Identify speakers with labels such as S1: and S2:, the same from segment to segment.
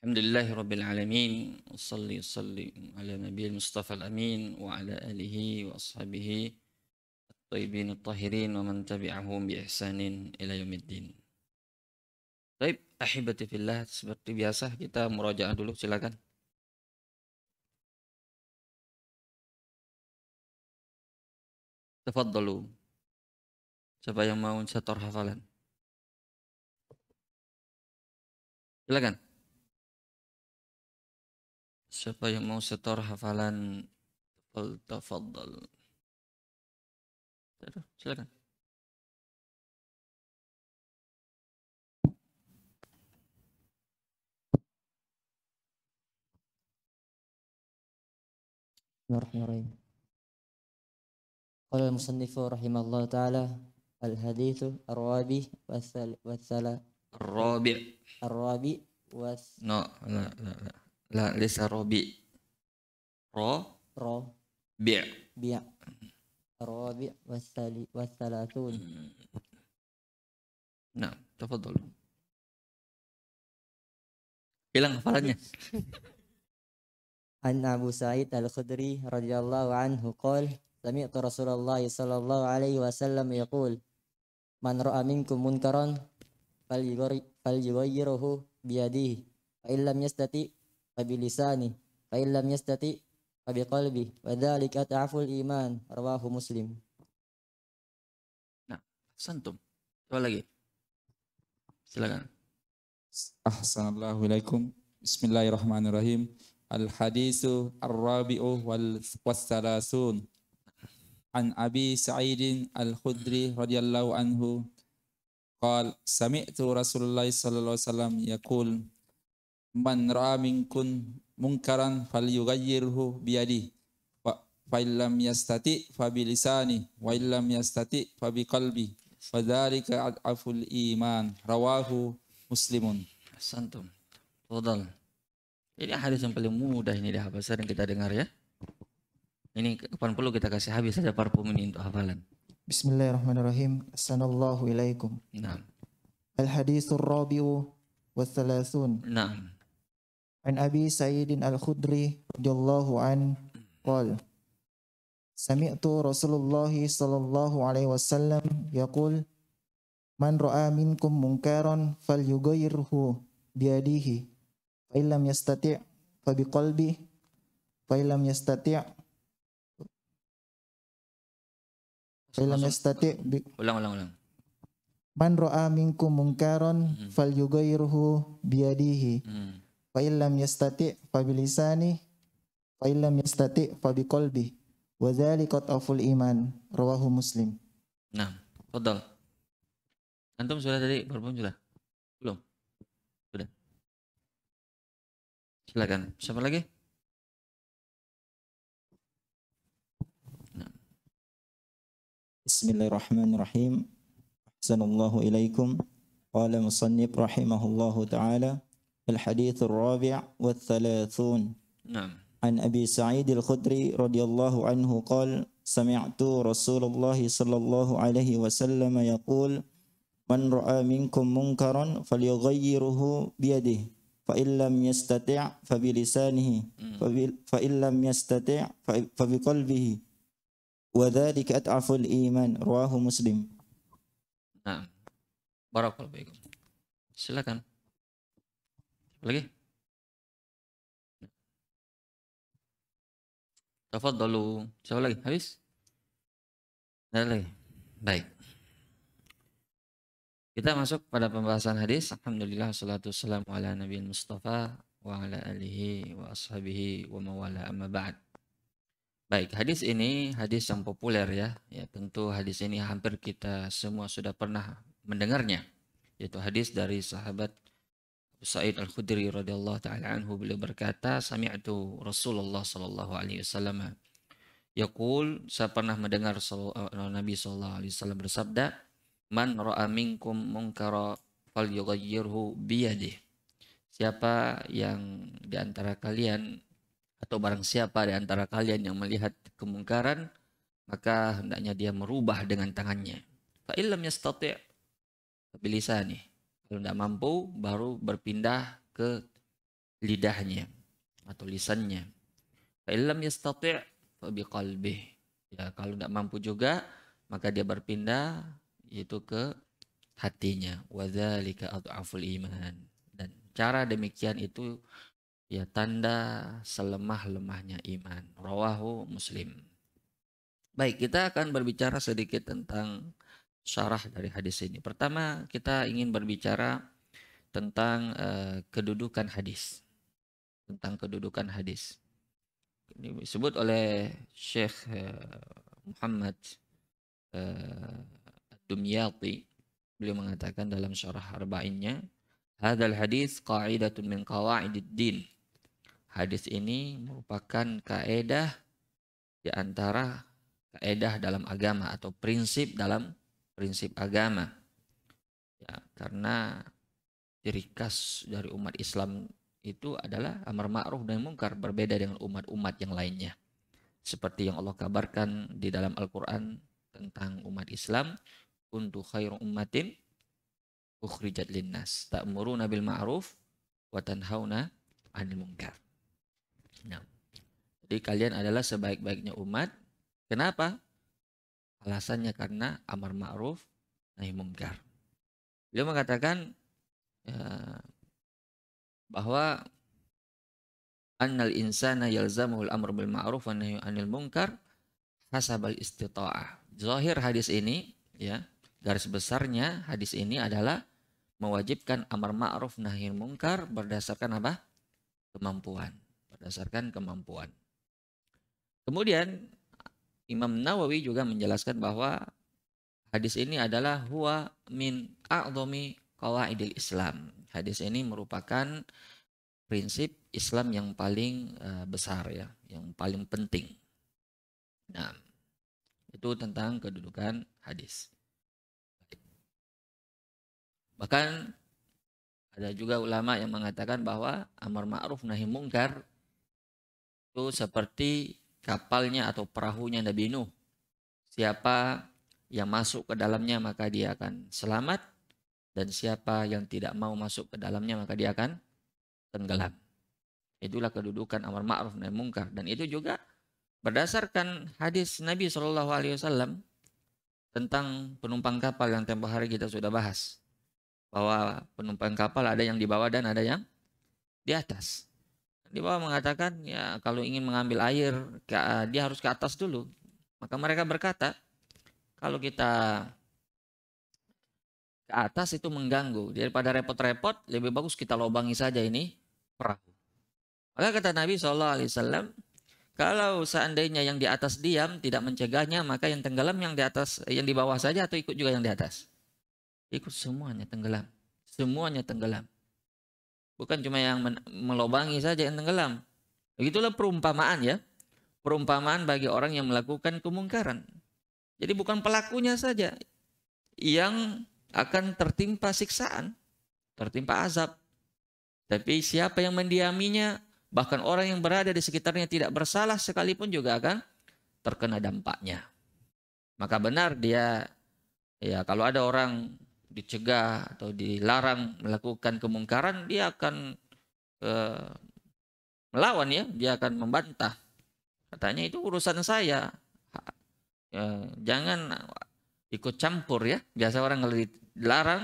S1: Alhamdulillahi Rabbil Alamin Wassalli wassalli ala Nabi Mustafa Al-Amin Wa ala alihi wa ashabihi At-taibin at-tahirin Wa man tabi'ahum bi ihsanin ila yaumiddin Baik, ahibati
S2: fillah Seperti biasa kita murajaah dulu silakan. Tafaddalu Siapa yang mau setor hafalan
S3: Silakan. Siapa yang mau setor hafalan Faltafaddal Silakan Bismillahirrahmanirrahim Qala al-musannifu rahimahullah ta'ala
S4: al hadith, ar-rabi Wal-thala
S3: Ar-rabi
S4: Ar-rabi
S1: No, no, no, no La, lesa robi.
S3: Ro. Ro. Bi.
S4: Bi. Robi wasali
S3: wasalatun. Nah, tafadhol. Hilang hafalannya. An Abu Sa'id
S4: Al-Khudri radhiyallahu anhu qol sami'tu Rasulullah sallallahu alaihi wasallam yaqul man ra'a minkum munkaran falyughayyirhu biyadihi fa illam yastati fabilisani fa illam yastati
S3: fabiqalbi wa dzalika ta'ful iman rawahu muslim
S4: nah santum coba lagi silakan ahsanallahu ilaikum bismillahirrahmanirrahim al hadisu ar-rabi'u wal wasalasun an Abi Sa'idin Al-Khudri radhiyallahu anhu قال سمعت Rasulullah Sallallahu صلى الله عليه man ra'a minkum munkaran falyughayyirhu biyadihi fa illam yastati fa bilisani wa illam yastati fa biqalbi fa dzalika aful iman rawahu muslimun santum Todal. Ini hadis yang paling mudah ini dah apa sering kita dengar ya.
S1: Ini kapan perlu kita kasih habis saja parfum ini untuk hafalan.
S4: Bismillahirrahmanirrahim. Assalamualaikum. Nah. Al hadis rabiu wa thalathun. Nah. An Abi Sayyidin Al-Khudri radhiyallahu an qol Sami'tu Rasulullah sallallahu alaihi wasallam yaqul Man ra'a minkum munkaran falyughayyirhu bi yadihi fa illam yastati' fa bi qalbi fa illam yastati'
S3: fa illam yastati' ulang ulang ulang
S4: Man ra'a minkum munkaran falyughayyirhu biyadihi hmm Faillam yastati fabilisani faillam yastati fabiqalbi wa dzalika aful iman rawahu muslim.
S3: Nah, tafadhal. Antum sudah tadi berpun sudah? Belum. Sudah. Silakan. Siapa lagi?
S4: Bismillahirrahmanirrahim. Ahsanallahu ilaikum. Qala musannif rahimahullahu ta'ala. الحديث الرابع والثلاثون نعم عن أبي سعيد الخدري رضي الله عنه قال سمعت رسول الله صلى الله عليه وسلم يقول من رأى منكم منكرا فليغيره بيده فإن لم يستطع فبلسانه فإن لم يستطع فبقلبه وذلك أضعف الإيمان رواه مسلم
S2: نعم بارك الله فيكم silakan
S3: lagi? dulu Siapa lagi? Habis? Ada
S2: lagi? Baik.
S1: Kita masuk pada pembahasan hadis. Alhamdulillah salatu wassalamu ala nabi Mustafa wa ala alihi wa ashabihi wa mawala amma ba'd. Baik, hadis ini hadis yang populer ya. Ya, tentu hadis ini hampir kita semua sudah pernah mendengarnya. Yaitu hadis dari sahabat Sa'id Al-Khudri radhiyallahu taala anhu beliau berkata, sami'tu Rasulullah sallallahu alaihi wasallam yaqul, saya pernah mendengar eh, Nabi sallallahu alaihi wasallam bersabda, "Man ra'a minkum munkara falyughayyirhu biyadih." Siapa yang di antara kalian atau barang siapa di antara kalian yang melihat kemungkaran, maka hendaknya dia merubah dengan tangannya. Fa illam yastati' bi nih." Kalau tidak mampu, baru berpindah ke lidahnya atau lisannya. Fa'ilam yastati' lebih Ya, kalau tidak mampu juga, maka dia berpindah yaitu ke hatinya. Wadzalika aful iman. Dan cara demikian itu ya tanda selemah-lemahnya iman. Rawahu Muslim. Baik, kita akan berbicara sedikit tentang syarah dari hadis ini. Pertama, kita ingin berbicara tentang uh, kedudukan hadis. Tentang kedudukan hadis. Ini disebut oleh Syekh uh, eh, Muhammad uh, eh, Dumyati. Beliau mengatakan dalam syarah arba'innya, Hadal hadis qa'idatun min qawa'idid Hadis ini merupakan kaedah di antara kaedah dalam agama atau prinsip dalam prinsip agama. Ya, karena ciri khas dari umat Islam itu adalah amar ma'ruf dan mungkar berbeda dengan umat-umat yang lainnya. Seperti yang Allah kabarkan di dalam Al-Quran tentang umat Islam, untuk khairu ummatin ukhrijat linnas ta'muruna bil ma'ruf wa tanhauna 'anil munkar. Nah. Jadi kalian adalah sebaik-baiknya umat. Kenapa? Alasannya karena amar
S3: ma'ruf nahi mungkar. Beliau mengatakan ya, bahwa annal insana yalzamul amr bil
S1: ma'ruf wa nahi anil munkar hasabal istita'ah. Zahir hadis ini ya, garis besarnya hadis ini adalah mewajibkan amar ma'ruf nahi mungkar berdasarkan apa? kemampuan, berdasarkan kemampuan. Kemudian Imam Nawawi juga menjelaskan bahwa hadis ini adalah huwa min a'zami qawaidil Islam. Hadis ini merupakan prinsip Islam yang paling eh, besar ya, yang paling
S3: penting. Nah, itu tentang kedudukan hadis. Bahkan ada juga ulama yang mengatakan bahwa amar ma'ruf nahi mungkar itu seperti
S1: kapalnya atau perahunya Nabi Nuh. Siapa yang masuk ke dalamnya maka dia akan selamat dan siapa yang tidak mau masuk ke dalamnya maka dia akan tenggelam. Itulah kedudukan amar ma'ruf dan mungkar dan itu juga berdasarkan hadis Nabi Shallallahu alaihi wasallam tentang penumpang kapal yang tempo hari kita sudah bahas bahwa penumpang kapal ada yang di bawah dan ada yang di atas. Di bawah mengatakan ya kalau ingin mengambil air eh, dia harus ke atas dulu. Maka mereka berkata kalau kita ke atas itu mengganggu. Daripada repot-repot lebih bagus kita lobangi saja ini perahu. Maka kata Nabi Shallallahu Alaihi Wasallam kalau seandainya yang di atas diam tidak mencegahnya maka yang tenggelam yang di atas yang di bawah saja atau ikut juga yang di atas. Ikut semuanya tenggelam. Semuanya tenggelam bukan cuma yang melobangi saja yang tenggelam. Begitulah perumpamaan ya. Perumpamaan bagi orang yang melakukan kemungkaran. Jadi bukan pelakunya saja yang akan tertimpa siksaan, tertimpa azab. Tapi siapa yang mendiaminya, bahkan orang yang berada di sekitarnya tidak bersalah sekalipun juga akan terkena dampaknya. Maka benar dia ya kalau ada orang dicegah atau dilarang melakukan kemungkaran dia akan eh, melawan ya dia akan membantah katanya itu urusan saya eh, jangan ikut campur ya biasa orang kalau dilarang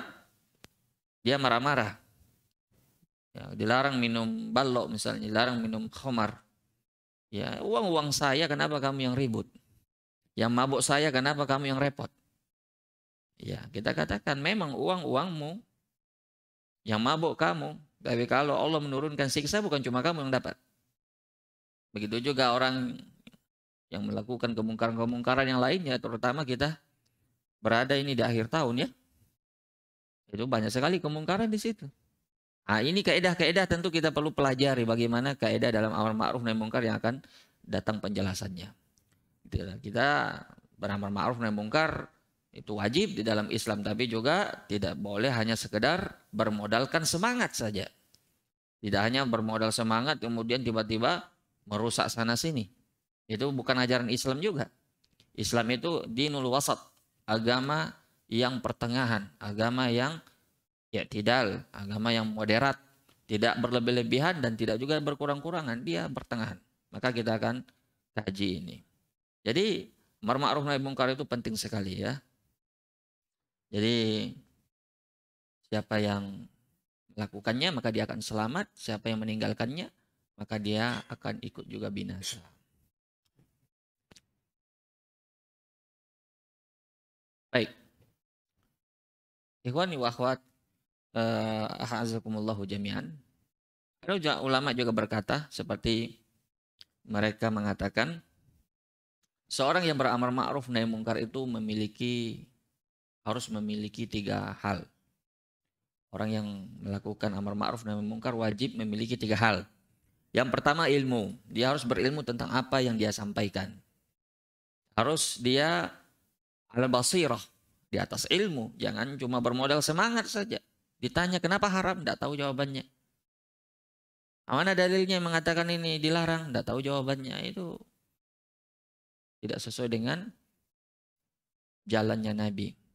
S1: dia marah-marah ya, dilarang minum balok misalnya dilarang minum khomar ya uang uang saya kenapa kamu yang ribut yang mabuk saya kenapa kamu yang repot Ya, kita katakan memang uang-uangmu yang mabuk kamu. Tapi kalau Allah menurunkan siksa bukan cuma kamu yang dapat. Begitu juga orang yang melakukan kemungkaran-kemungkaran yang lainnya, terutama kita berada ini di akhir tahun ya. Itu banyak sekali kemungkaran di situ. Nah, ini kaedah-kaedah tentu kita perlu pelajari bagaimana kaedah dalam amar ma'ruf nahi mungkar yang akan datang penjelasannya. Gitu ya. Kita beramar ma'ruf nahi mungkar itu wajib di dalam Islam tapi juga tidak boleh hanya sekedar bermodalkan semangat saja. Tidak hanya bermodal semangat kemudian tiba-tiba merusak sana sini. Itu bukan ajaran Islam juga. Islam itu dinul wasat, agama yang pertengahan, agama yang ya tidak agama yang moderat, tidak berlebih-lebihan dan tidak juga berkurang-kurangan, dia pertengahan. Maka kita akan kaji ini. Jadi, marma'ruf nahi mungkar itu penting sekali ya. Jadi siapa yang melakukannya maka dia
S3: akan selamat, siapa yang meninggalkannya maka dia akan ikut juga binasa. Baik.
S2: Ikhwani wa akhwat eh, jami'an.
S1: Ada ulama juga berkata seperti mereka mengatakan seorang yang beramar ma'ruf nahi mungkar itu memiliki harus memiliki tiga hal. Orang yang melakukan amar ma'ruf dan mungkar wajib memiliki tiga hal. Yang pertama ilmu. Dia harus berilmu tentang apa yang dia sampaikan. Harus dia ala basirah. Di atas ilmu. Jangan cuma bermodal semangat saja. Ditanya kenapa haram, tidak tahu jawabannya.
S3: Mana dalilnya yang mengatakan ini dilarang, tidak tahu jawabannya. Itu tidak sesuai dengan jalannya Nabi.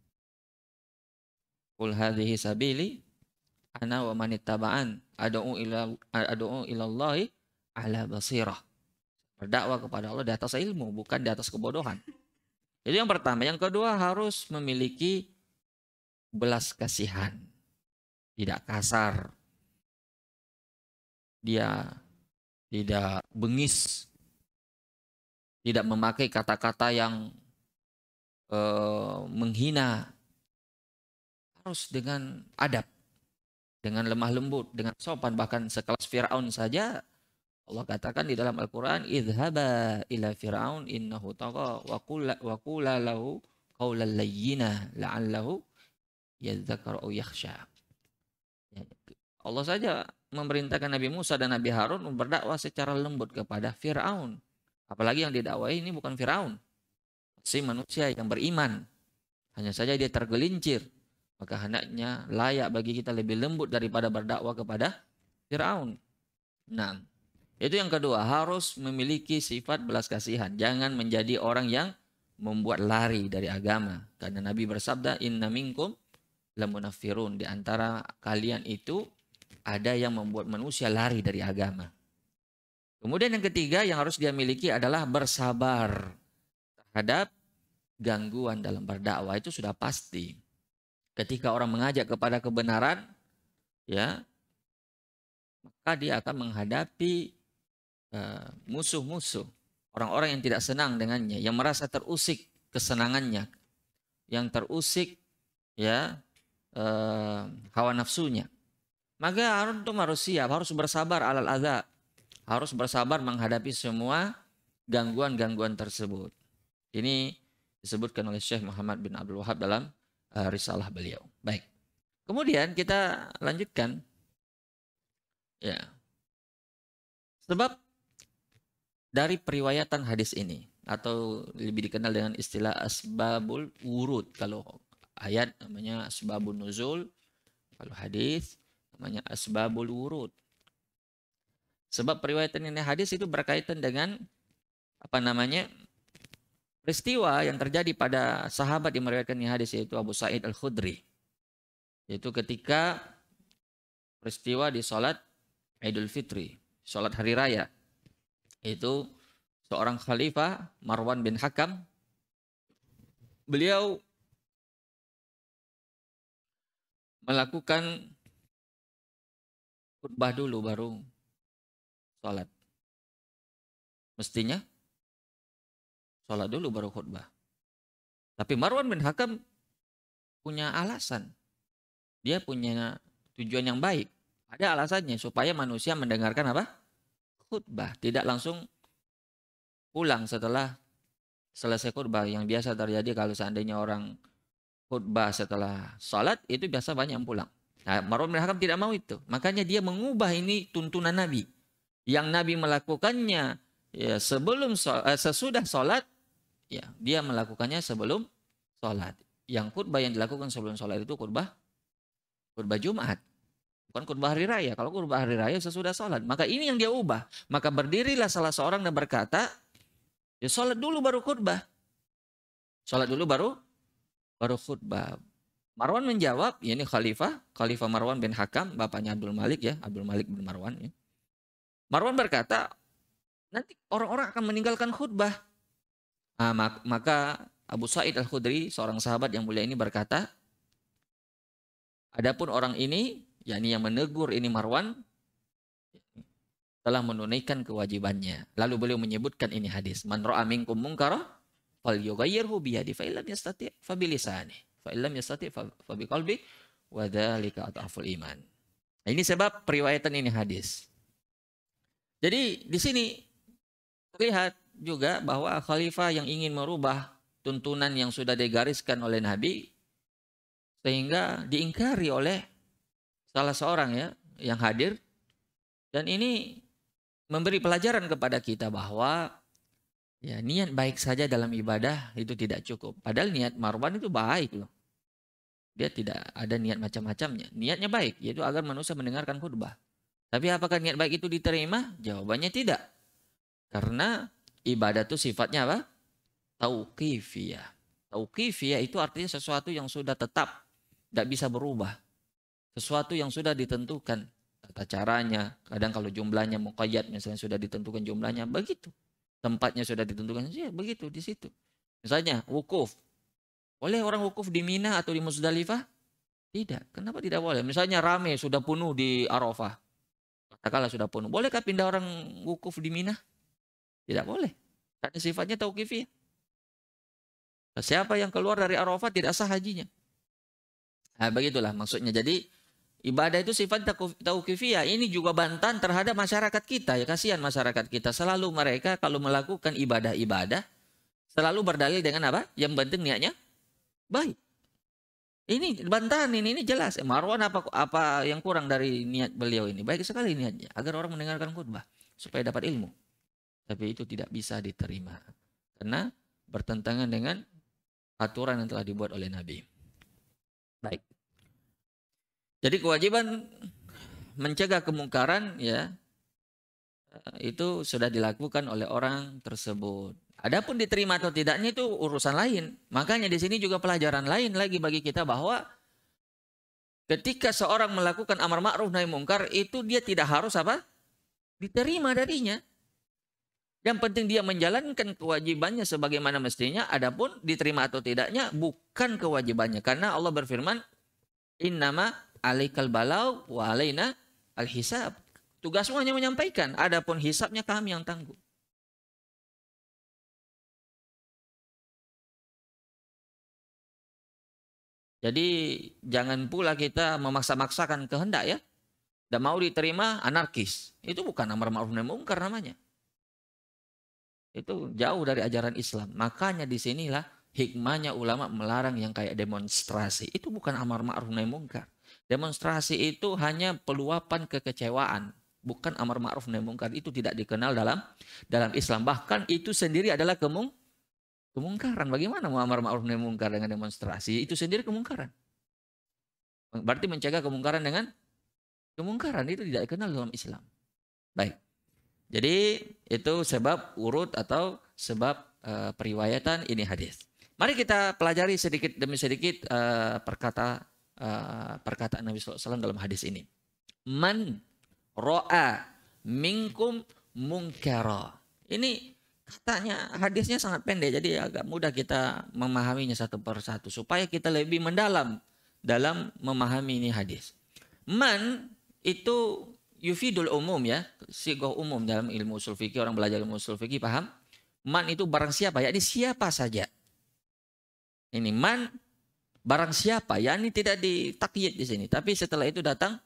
S3: Qul hadhihi sabili ana wa manittaba'an
S1: ad'u ila ad'u ila ala basirah. Berdakwah kepada Allah di atas ilmu, bukan di atas kebodohan. Jadi yang pertama, yang kedua harus memiliki
S3: belas kasihan. Tidak kasar. Dia tidak bengis. Tidak memakai kata-kata yang eh, menghina
S1: harus dengan adab, dengan lemah lembut, dengan sopan bahkan sekelas Firaun saja Allah katakan di dalam Al-Qur'an idhaba ila fir'aun innahu tagha wa qul wa qul lahu qawlan layyina la'allahu yadhakkaru aw yakhsha. Ya, Allah saja memerintahkan Nabi Musa dan Nabi Harun berdakwah secara lembut kepada Firaun. Apalagi yang didakwai ini bukan Firaun. Si manusia yang beriman. Hanya saja dia tergelincir maka hendaknya layak bagi kita lebih lembut daripada berdakwah kepada Fir'aun. Nah, itu yang kedua, harus memiliki sifat belas kasihan. Jangan menjadi orang yang membuat lari dari agama. Karena Nabi bersabda, Inna minkum lamunafirun. Di antara kalian itu ada yang membuat manusia lari dari agama. Kemudian yang ketiga yang harus dia miliki adalah bersabar terhadap gangguan dalam berdakwah itu sudah pasti ketika orang mengajak kepada kebenaran ya maka dia akan menghadapi eh, musuh-musuh orang-orang yang tidak senang dengannya yang merasa terusik kesenangannya yang terusik ya eh, hawa nafsunya maka itu harus siap harus bersabar alal azab harus bersabar menghadapi semua gangguan-gangguan tersebut ini disebutkan oleh Syekh Muhammad bin Abdul Wahab dalam
S3: uh, risalah beliau. Baik.
S1: Kemudian kita
S3: lanjutkan. Ya.
S1: Sebab dari periwayatan hadis ini atau lebih dikenal dengan istilah asbabul wurud kalau ayat namanya asbabun nuzul kalau hadis namanya asbabul wurud sebab periwayatan ini hadis itu berkaitan dengan apa namanya Peristiwa yang terjadi pada sahabat yang meriwayatkan hadis yaitu Abu Sa'id Al-Khudri. Yaitu ketika peristiwa di sholat Idul Fitri, sholat hari raya. Itu seorang
S3: khalifah Marwan bin Hakam. Beliau melakukan khutbah dulu baru sholat. Mestinya Sholat dulu baru khutbah. Tapi Marwan bin Hakam punya alasan. Dia punya tujuan yang baik. Ada alasannya
S1: supaya manusia mendengarkan apa? Khutbah. Tidak langsung pulang setelah selesai khutbah. Yang biasa terjadi kalau seandainya orang khutbah setelah sholat itu biasa banyak yang pulang. Nah, Marwan bin Hakam tidak mau itu. Makanya dia mengubah ini tuntunan Nabi. Yang Nabi melakukannya ya, sebelum sholat, eh, sesudah sholat Ya, dia melakukannya sebelum sholat. Yang khutbah yang dilakukan sebelum sholat itu khutbah khutbah Jumat. Bukan khutbah hari raya. Kalau khutbah hari raya sesudah sholat. Maka ini yang dia ubah. Maka berdirilah salah seorang dan berkata, ya sholat dulu baru khutbah. Sholat dulu baru baru khutbah. Marwan menjawab, ya ini khalifah, khalifah Marwan bin Hakam, bapaknya Abdul Malik ya, Abdul Malik bin Marwan. Ya. Marwan berkata, nanti orang-orang akan meninggalkan khutbah. Ah, maka Abu Sa'id Al-Khudri, seorang sahabat yang mulia ini berkata, Adapun orang ini, yakni yang menegur ini Marwan, telah menunaikan kewajibannya. Lalu beliau menyebutkan ini hadis, Man ra'a minkum mungkara, fal yugayirhu biyadi fa'ilam yastati' fa'bilisani. Fa'ilam yastati' fa wadhalika ataful iman. Nah, ini sebab periwayatan ini hadis. Jadi di sini terlihat juga bahwa khalifah yang ingin merubah tuntunan yang sudah digariskan oleh Nabi sehingga diingkari oleh salah seorang ya yang hadir dan ini memberi pelajaran kepada kita bahwa ya niat baik saja dalam ibadah itu tidak cukup padahal niat marwan itu baik loh dia tidak ada niat macam-macamnya niatnya baik yaitu agar manusia mendengarkan khutbah tapi apakah niat baik itu diterima jawabannya tidak karena ibadah itu sifatnya apa? Tauqifiyah. Tauqifiyah itu artinya sesuatu yang sudah tetap, tidak bisa berubah. Sesuatu yang sudah ditentukan tata caranya, kadang kalau jumlahnya muqayyad misalnya sudah ditentukan jumlahnya, begitu. Tempatnya sudah ditentukan, ya begitu di situ. Misalnya wukuf. Boleh orang wukuf di Mina atau di Musdalifah? Tidak. Kenapa tidak boleh? Misalnya rame sudah penuh di Arafah. Katakanlah sudah penuh. Bolehkah pindah orang wukuf di Mina? Tidak boleh. Karena sifatnya tauqifiyah. siapa yang keluar dari Arafah tidak sah hajinya. Nah, begitulah maksudnya. Jadi ibadah itu sifat tauqifiyah. Ini juga bantahan terhadap masyarakat kita. Ya kasihan masyarakat kita. Selalu mereka kalau melakukan ibadah-ibadah selalu berdalil dengan apa? Yang penting niatnya baik. Ini bantahan ini ini jelas. Eh, Marwan apa apa yang kurang dari niat beliau ini? Baik sekali niatnya agar orang mendengarkan khutbah supaya dapat ilmu. Tapi itu tidak bisa diterima. Karena bertentangan dengan aturan yang telah dibuat oleh Nabi. Baik. Jadi kewajiban mencegah kemungkaran ya itu sudah dilakukan oleh orang tersebut. Adapun diterima atau tidaknya itu urusan lain. Makanya di sini juga pelajaran lain lagi bagi kita bahwa ketika seorang melakukan amar ma'ruf nahi mungkar itu dia tidak harus apa? diterima darinya. Yang penting dia menjalankan kewajibannya sebagaimana mestinya, adapun diterima atau tidaknya bukan kewajibannya. Karena Allah berfirman, "Innama alaikal balau wa alaina al-hisab."
S2: Tugasmu hanya menyampaikan, adapun hisabnya kami yang tangguh. Jadi jangan pula kita memaksa-maksakan kehendak ya. Dan mau diterima
S1: anarkis. Itu bukan amar ma'ruf nahi munkar namanya. Itu jauh dari ajaran Islam. Makanya disinilah hikmahnya ulama melarang yang kayak demonstrasi. Itu bukan amar ma'ruf nahi mungkar. Demonstrasi itu hanya peluapan kekecewaan, bukan amar ma'ruf nahi mungkar. Itu tidak dikenal dalam dalam Islam. Bahkan itu sendiri adalah kemung kemungkaran. Bagaimana mau amar ma'ruf nahi mungkar dengan demonstrasi? Itu sendiri kemungkaran. Berarti mencegah kemungkaran dengan kemungkaran itu tidak dikenal dalam Islam. Baik. Jadi itu sebab urut atau sebab uh, periwayatan ini hadis. Mari kita pelajari sedikit demi sedikit uh, perkata uh, perkataan Nabi SAW dalam hadis ini. Man ro'a mingkum mungkara. Ini katanya hadisnya sangat pendek jadi agak mudah kita memahaminya satu per satu supaya kita lebih mendalam dalam memahami ini hadis. Man itu yufidul umum ya, sigoh umum dalam ilmu usul fikih, orang belajar ilmu usul fikih paham? Man itu barang siapa, ya ini siapa saja. Ini man barang siapa, ya ini tidak di ditakyid di sini, tapi setelah itu datang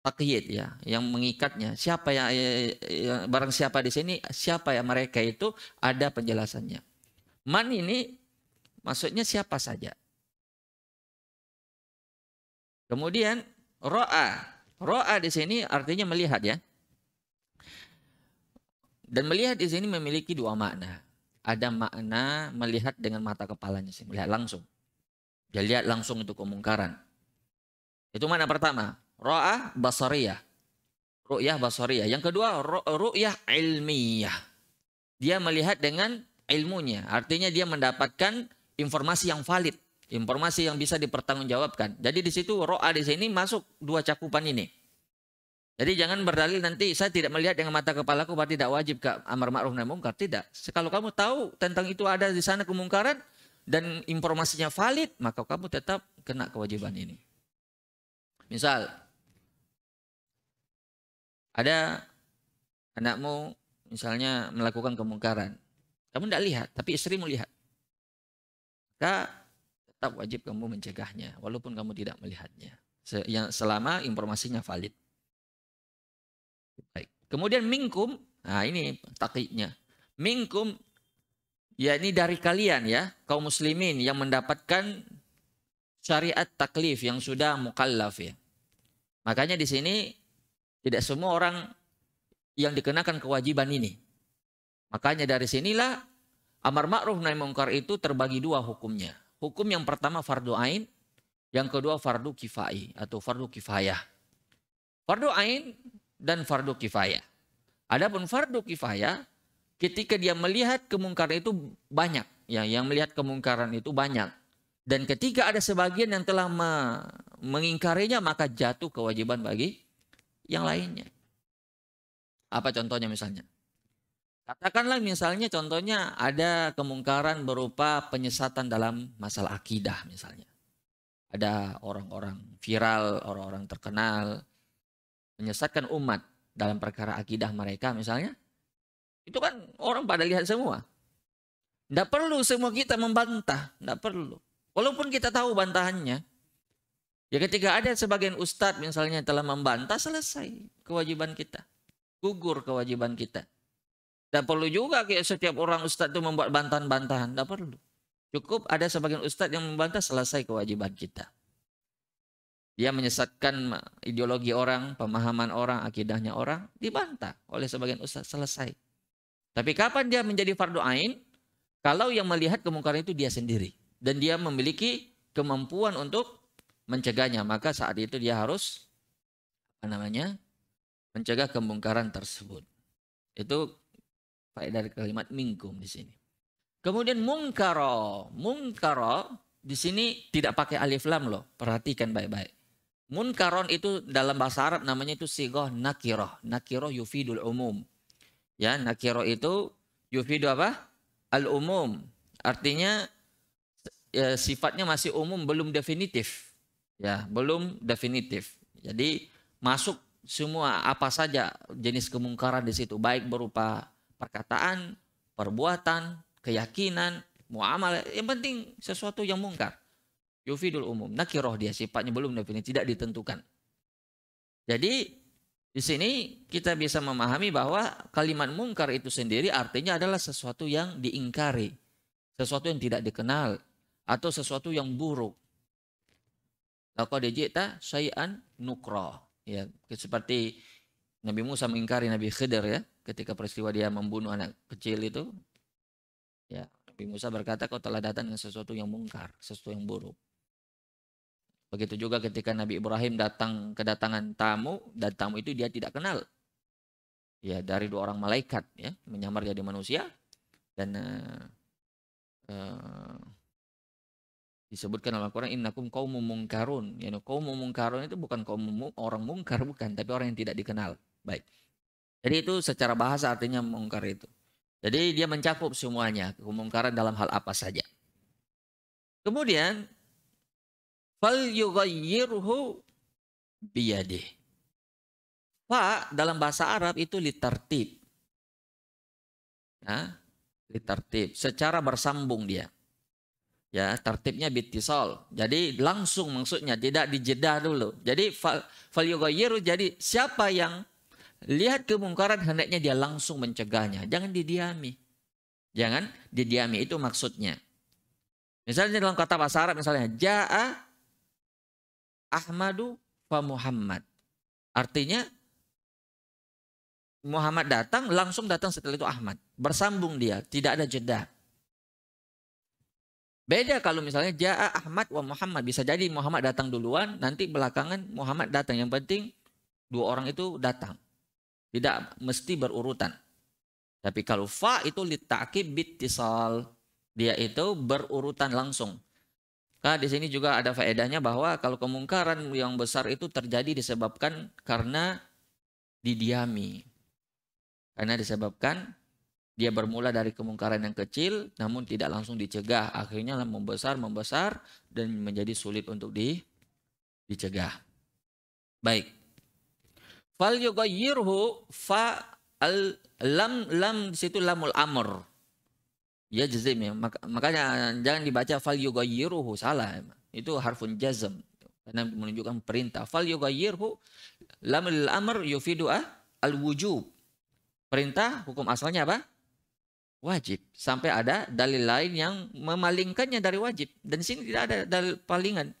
S1: takyid ya, yang mengikatnya. Siapa yang, yang ya, barang siapa di sini, siapa ya mereka itu ada penjelasannya. Man ini maksudnya siapa saja. Kemudian ro'a Ro'a di sini artinya melihat ya. Dan melihat di sini memiliki dua makna. Ada makna melihat dengan mata kepalanya sih, melihat langsung. Dia lihat langsung itu kemungkaran. Itu makna pertama, ro'a basariyah. Ru'yah basariyah. Yang kedua, ru'yah ilmiyah. Dia melihat dengan ilmunya, artinya dia mendapatkan informasi yang valid. Informasi yang bisa dipertanggungjawabkan. Jadi di situ roa di sini masuk dua cakupan ini. Jadi jangan berdalil nanti saya tidak melihat dengan mata kepala kepalaku berarti tidak wajib ke amar ma'ruf nahi mungkar. Tidak. Kalau kamu tahu tentang itu ada di sana kemungkaran dan informasinya valid, maka kamu tetap kena kewajiban ini. Misal ada anakmu misalnya melakukan kemungkaran. Kamu tidak lihat, tapi istrimu lihat. Maka tetap wajib kamu mencegahnya walaupun kamu tidak melihatnya. Yang selama informasinya valid. Baik. Kemudian mingkum, nah ini takiknya Mingkum ya ini dari kalian ya, kaum muslimin yang mendapatkan syariat taklif yang sudah mukallaf ya. Makanya di sini tidak semua orang yang dikenakan kewajiban ini. Makanya dari sinilah amar ma'ruf nahi mungkar itu terbagi dua hukumnya. Hukum yang pertama fardu ain, yang kedua fardu kifai atau fardu kifayah. Fardu ain dan fardu kifayah. Adapun fardu kifayah ketika dia melihat kemungkaran itu banyak, ya yang melihat kemungkaran itu banyak. Dan ketika ada sebagian yang telah mengingkarinya maka jatuh kewajiban bagi yang lainnya. Apa contohnya misalnya? Katakanlah misalnya contohnya ada kemungkaran berupa penyesatan dalam masalah akidah misalnya. Ada orang-orang viral, orang-orang terkenal menyesatkan umat dalam perkara akidah mereka misalnya. Itu kan orang pada lihat semua. Tidak perlu semua kita membantah, tidak perlu. Walaupun kita tahu bantahannya, Ya ketika ada sebagian ustadz misalnya telah membantah selesai kewajiban kita. Gugur kewajiban kita. Tidak perlu juga kayak setiap orang ustadz itu membuat bantahan-bantahan. Tidak perlu. Cukup ada sebagian ustadz yang membantah selesai kewajiban kita. Dia menyesatkan ideologi orang, pemahaman orang, akidahnya orang. Dibantah oleh sebagian ustadz selesai. Tapi kapan dia menjadi fardu ain? Kalau yang melihat kemungkaran itu dia sendiri. Dan dia memiliki kemampuan untuk mencegahnya. Maka saat itu dia harus apa namanya mencegah kemungkaran tersebut. Itu Faedah dari kalimat mingkum di sini. Kemudian mungkaro. Mungkaro di sini tidak pakai alif lam loh. Perhatikan baik-baik. Munkaron itu dalam bahasa Arab namanya itu sigoh nakiro, nakiro yufidul umum. Ya, nakiro itu yufidu apa? Al umum. Artinya ya, sifatnya masih umum, belum definitif. Ya, belum definitif. Jadi masuk semua apa saja jenis kemungkaran di situ, baik berupa perkataan, perbuatan, keyakinan, muamalah. Yang penting sesuatu yang mungkar. Yufidul umum. Nakiroh dia sifatnya belum definisi, tidak ditentukan. Jadi di sini kita bisa memahami bahwa kalimat mungkar itu sendiri artinya adalah sesuatu yang diingkari, sesuatu yang tidak dikenal, atau sesuatu yang buruk. Laqad jita syai'an nukra. Ya, seperti Nabi Musa mengingkari Nabi Khidir ya ketika peristiwa dia membunuh anak kecil itu ya Nabi Musa berkata kau telah datang dengan sesuatu yang mungkar sesuatu yang buruk begitu juga ketika Nabi Ibrahim datang kedatangan tamu dan tamu itu dia tidak kenal ya dari dua orang malaikat ya menyamar jadi manusia dan uh, uh, disebutkan dalam Al-Quran innakum kaum mungkarun yani kaum mungkarun itu bukan kaum orang mungkar bukan tapi orang yang tidak dikenal baik jadi itu secara bahasa artinya mungkar itu. Jadi dia mencakup semuanya,
S3: kemungkaran dalam hal apa saja. Kemudian fal yughayyirhu biyadih. Fa dalam bahasa Arab itu litartib. Ya, litartib,
S1: secara bersambung dia. Ya, tertibnya bitisol. Jadi langsung maksudnya tidak dijeda dulu. Jadi fal, fal jadi siapa yang lihat kemungkaran hendaknya dia langsung mencegahnya. Jangan didiami. Jangan didiami itu maksudnya. Misalnya dalam kata bahasa Arab misalnya jaa Ahmadu wa Muhammad. Artinya Muhammad datang langsung datang setelah itu Ahmad. Bersambung dia, tidak ada jeda. Beda kalau misalnya jaa Ahmad wa Muhammad bisa jadi Muhammad datang duluan, nanti belakangan Muhammad datang. Yang penting dua orang itu datang. Tidak mesti berurutan. Tapi kalau fa itu litakib bitisal. Dia itu berurutan langsung. Nah, di sini juga ada faedahnya bahwa kalau kemungkaran yang besar itu terjadi disebabkan karena didiami. Karena disebabkan dia bermula dari kemungkaran yang kecil namun tidak langsung dicegah. Akhirnya membesar, membesar dan menjadi sulit untuk di, dicegah. Baik fal yughayyirhu fa al lam lam situ lamul amr. Ya jazim ya. makanya jangan dibaca fal yughayyirhu salah. Itu harfun jazm karena menunjukkan perintah. Fal yughayyirhu lamul amr yufidu ah, al wujub. Perintah hukum asalnya apa? Wajib. Sampai ada dalil lain yang memalingkannya dari wajib. Dan di sini tidak ada dalil palingan.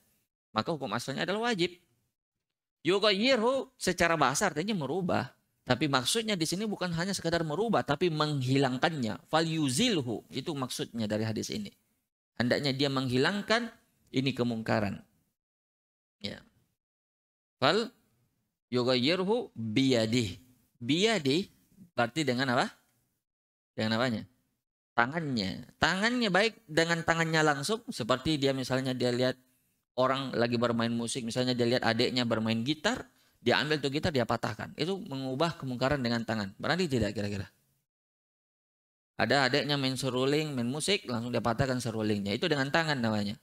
S1: Maka hukum asalnya adalah wajib. Yoga Yughayyir secara bahasa artinya merubah. Tapi maksudnya di sini bukan hanya sekadar merubah, tapi menghilangkannya. Fal yuzilhu, itu maksudnya dari hadis ini. Hendaknya dia menghilangkan ini kemungkaran.
S3: Ya. Fal yoga yughayyirhu biyadi, biyadi. berarti dengan apa? Dengan apanya? Tangannya.
S1: Tangannya baik dengan tangannya langsung seperti dia misalnya dia lihat orang lagi bermain musik, misalnya dia lihat adiknya bermain gitar, dia ambil tuh gitar, dia patahkan. Itu mengubah kemungkaran dengan tangan. Berani tidak kira-kira? Ada adiknya main seruling, main musik, langsung dia patahkan serulingnya. Itu dengan tangan namanya.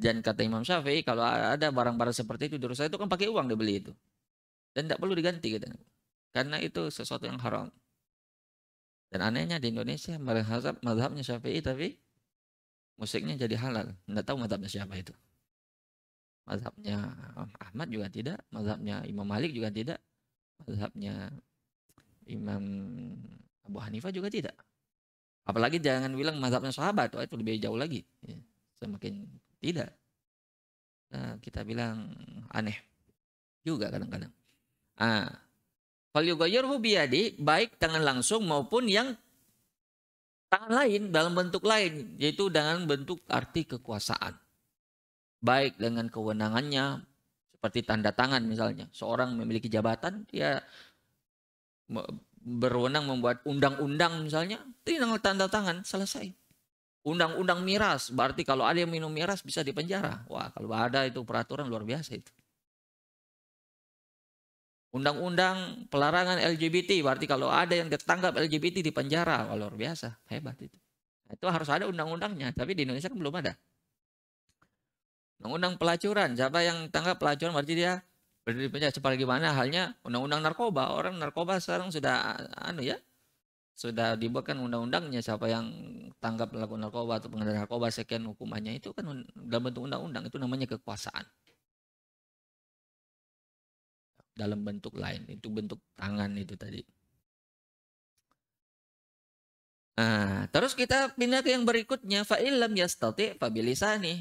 S1: Dan kata Imam Syafi'i, kalau ada barang-barang seperti itu di rusak itu kan pakai uang dibeli itu. Dan tidak perlu diganti. Gitu. Karena itu sesuatu yang haram. Dan anehnya di Indonesia, mazhab, mazhabnya Syafi'i tapi musiknya jadi halal. Nggak tahu mazhabnya siapa itu. Mazhabnya Ahmad juga tidak, mazhabnya Imam Malik juga tidak, mazhabnya Imam Abu Hanifah juga tidak. Apalagi jangan bilang mazhabnya sahabat, oh, itu lebih jauh lagi. Ya, semakin tidak. Nah, kita bilang aneh juga kadang-kadang. Ah, Falyughayyirhu biyadi, baik tangan langsung maupun yang tangan lain dalam bentuk lain yaitu dengan bentuk arti kekuasaan baik dengan kewenangannya seperti tanda tangan misalnya seorang memiliki jabatan dia berwenang membuat undang-undang misalnya itu dengan tanda tangan selesai undang-undang miras berarti kalau ada yang minum miras bisa dipenjara wah kalau ada itu peraturan luar biasa itu undang-undang pelarangan LGBT berarti kalau ada yang ketangkap LGBT di penjara oh, luar biasa hebat itu nah, itu harus ada undang-undangnya tapi di Indonesia kan belum ada undang-undang pelacuran siapa yang tangkap pelacuran berarti dia berdiri penjara seperti gimana halnya undang-undang narkoba orang narkoba sekarang sudah anu ya sudah dibuatkan undang-undangnya siapa yang tangkap pelaku narkoba atau pengendara narkoba sekian hukumannya itu kan
S3: dalam bentuk undang-undang itu namanya kekuasaan dalam bentuk lain itu bentuk tangan itu tadi
S1: Nah, terus kita pindah ke yang berikutnya fa'ilam ya stati fabilisani. nih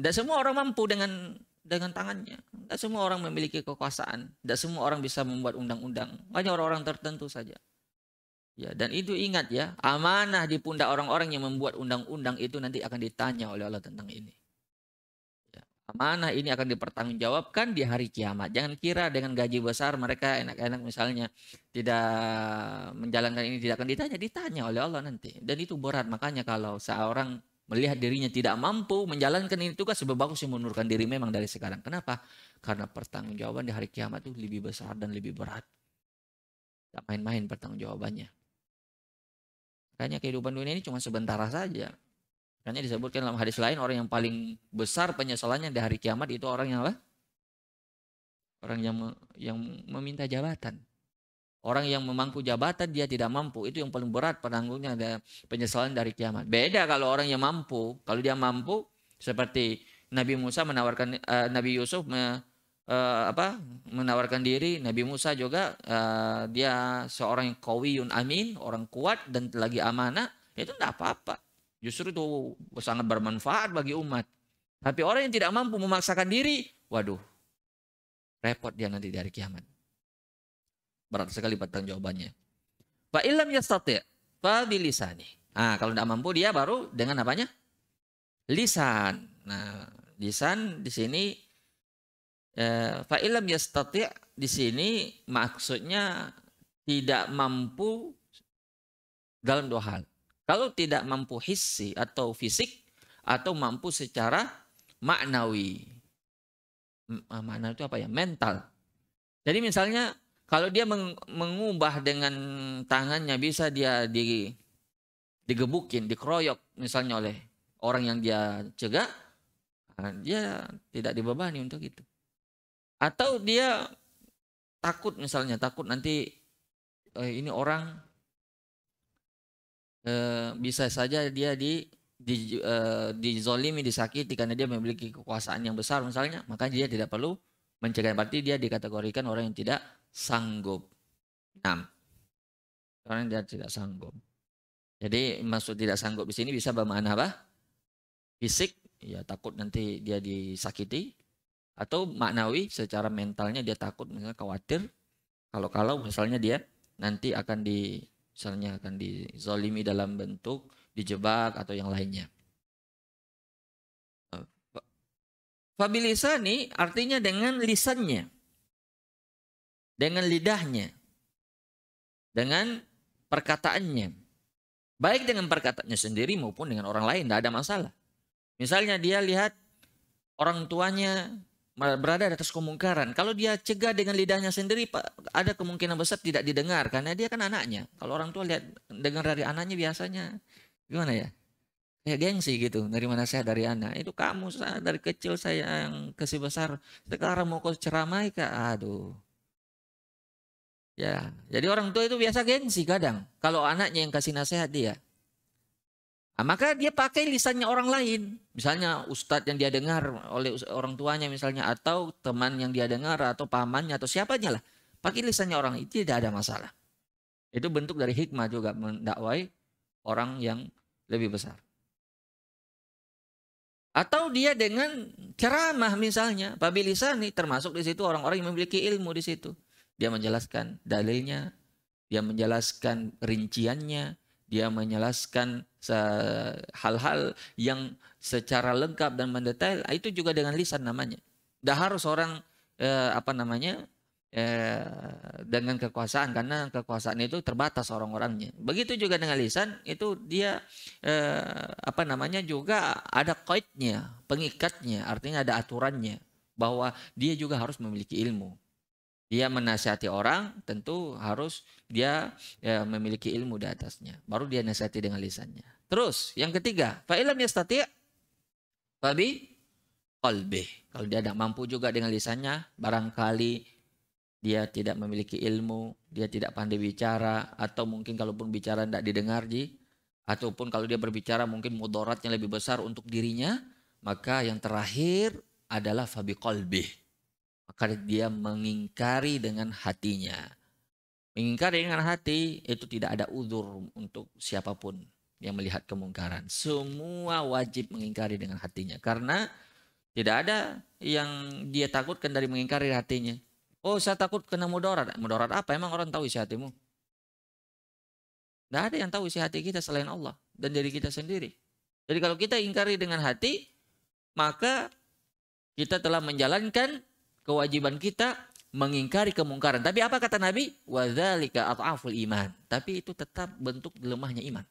S1: tidak semua orang mampu dengan dengan tangannya. Tidak semua orang memiliki kekuasaan. Tidak semua orang bisa membuat undang-undang. Hanya orang-orang tertentu saja. Ya, dan itu ingat ya, amanah di pundak orang-orang yang membuat undang-undang itu nanti akan ditanya oleh Allah tentang ini. Amanah ini akan dipertanggungjawabkan di hari kiamat. Jangan kira dengan gaji besar mereka enak-enak misalnya tidak menjalankan ini tidak akan ditanya, ditanya oleh Allah nanti. Dan itu berat. Makanya kalau seorang melihat dirinya tidak mampu menjalankan ini tugas kan sebab bagus yang menurunkan diri memang dari sekarang. Kenapa? Karena pertanggungjawaban di hari kiamat itu lebih besar dan lebih berat. Tak main-main pertanggungjawabannya. Makanya kehidupan dunia ini cuma sebentar saja. Karena disebutkan dalam hadis lain orang yang paling besar penyesalannya di hari kiamat itu orang yang apa orang yang yang meminta jabatan. Orang yang memangku jabatan dia tidak mampu itu yang paling berat penanggungnya ada penyesalan dari kiamat. Beda kalau orang yang mampu, kalau dia mampu seperti Nabi Musa menawarkan uh, Nabi Yusuf me, uh, apa menawarkan diri, Nabi Musa juga uh, dia seorang yang kawiyun amin, orang kuat dan lagi amanah, itu tidak apa-apa. Justru itu sangat bermanfaat bagi umat. Tapi orang yang tidak mampu memaksakan diri, waduh, repot dia nanti dari kiamat. Berat sekali batang jawabannya Fa illam yastati' fa bilisani. Ah, kalau tidak mampu dia baru dengan apanya? Lisan. Nah, lisan di sini eh, fa ya yastati' di sini maksudnya tidak mampu dalam dua hal. Kalau tidak mampu hissi atau fisik atau mampu secara maknawi. Eh, makna itu apa ya? Mental. Jadi misalnya kalau dia mengubah dengan tangannya bisa dia digebukin, dikeroyok misalnya oleh orang yang dia cegah, ah, dia tidak dibebani untuk itu. Atau dia takut misalnya, takut nanti eh, ini orang Eh, bisa saja dia di di eh, dizolimi disakiti karena dia memiliki kekuasaan yang besar misalnya maka dia tidak perlu mencegah berarti dia dikategorikan orang yang tidak sanggup enam orang yang tidak sanggup jadi maksud tidak sanggup di sini bisa bermakna apa fisik ya takut nanti dia disakiti atau maknawi secara mentalnya dia takut misalnya khawatir kalau-kalau misalnya dia nanti akan di misalnya akan dizolimi dalam bentuk dijebak atau yang lainnya.
S3: Eh, fabilisani artinya dengan lisannya, dengan lidahnya, dengan
S1: perkataannya. Baik dengan perkataannya sendiri maupun dengan orang lain, tidak ada masalah. Misalnya dia lihat orang tuanya berada di atas kemungkaran. Kalau dia cegah dengan lidahnya sendiri, ada kemungkinan besar tidak didengar karena dia kan anaknya. Kalau orang tua lihat dengar dari anaknya biasanya gimana ya? Kayak gengsi gitu. Dari mana saya dari anak? Itu kamu saya dari kecil saya yang kasih besar. Sekarang mau kau ceramai kak? Aduh. Ya, jadi orang tua itu biasa gengsi kadang. Kalau anaknya yang kasih nasihat dia, Nah, maka dia pakai lisannya orang lain. Misalnya ustadz yang dia dengar oleh orang tuanya misalnya atau teman yang dia dengar atau pamannya atau siapanya lah. Pakai lisannya orang itu tidak ada masalah. Itu bentuk dari hikmah juga mendakwai orang yang lebih besar. Atau dia dengan ceramah misalnya, pabilisani termasuk di situ orang-orang yang memiliki ilmu di situ. Dia menjelaskan dalilnya, dia menjelaskan rinciannya, dia menjelaskan hal-hal yang secara lengkap dan mendetail ah, itu juga dengan lisan namanya. Dah harus orang eh, apa namanya eh, dengan kekuasaan karena kekuasaan itu terbatas orang-orangnya. Begitu juga dengan lisan itu dia eh, apa namanya juga ada kaitnya, pengikatnya, artinya ada aturannya bahwa dia juga harus memiliki ilmu dia menasihati orang tentu harus dia ya, memiliki ilmu di atasnya baru dia nasihati dengan lisannya terus yang ketiga fa'ilam yastati fabi qalbi kalau dia tidak mampu juga dengan lisannya barangkali dia tidak memiliki ilmu dia tidak pandai bicara atau mungkin kalaupun bicara tidak didengar ji ataupun kalau dia berbicara mungkin mudaratnya lebih besar untuk dirinya maka yang terakhir adalah fabi qalbi maka dia mengingkari dengan hatinya. Mengingkari dengan hati itu tidak ada uzur untuk siapapun yang melihat kemungkaran. Semua wajib mengingkari dengan hatinya karena tidak ada yang dia takutkan dari mengingkari hatinya. Oh, saya takut kena mudarat. Mudarat apa? Emang orang tahu isi hatimu? Tidak ada yang tahu isi hati kita selain Allah dan diri kita sendiri. Jadi kalau kita ingkari dengan hati, maka kita telah menjalankan kewajiban kita mengingkari kemungkaran. Tapi apa kata Nabi? Wadzalika aful iman. Tapi itu tetap bentuk lemahnya iman.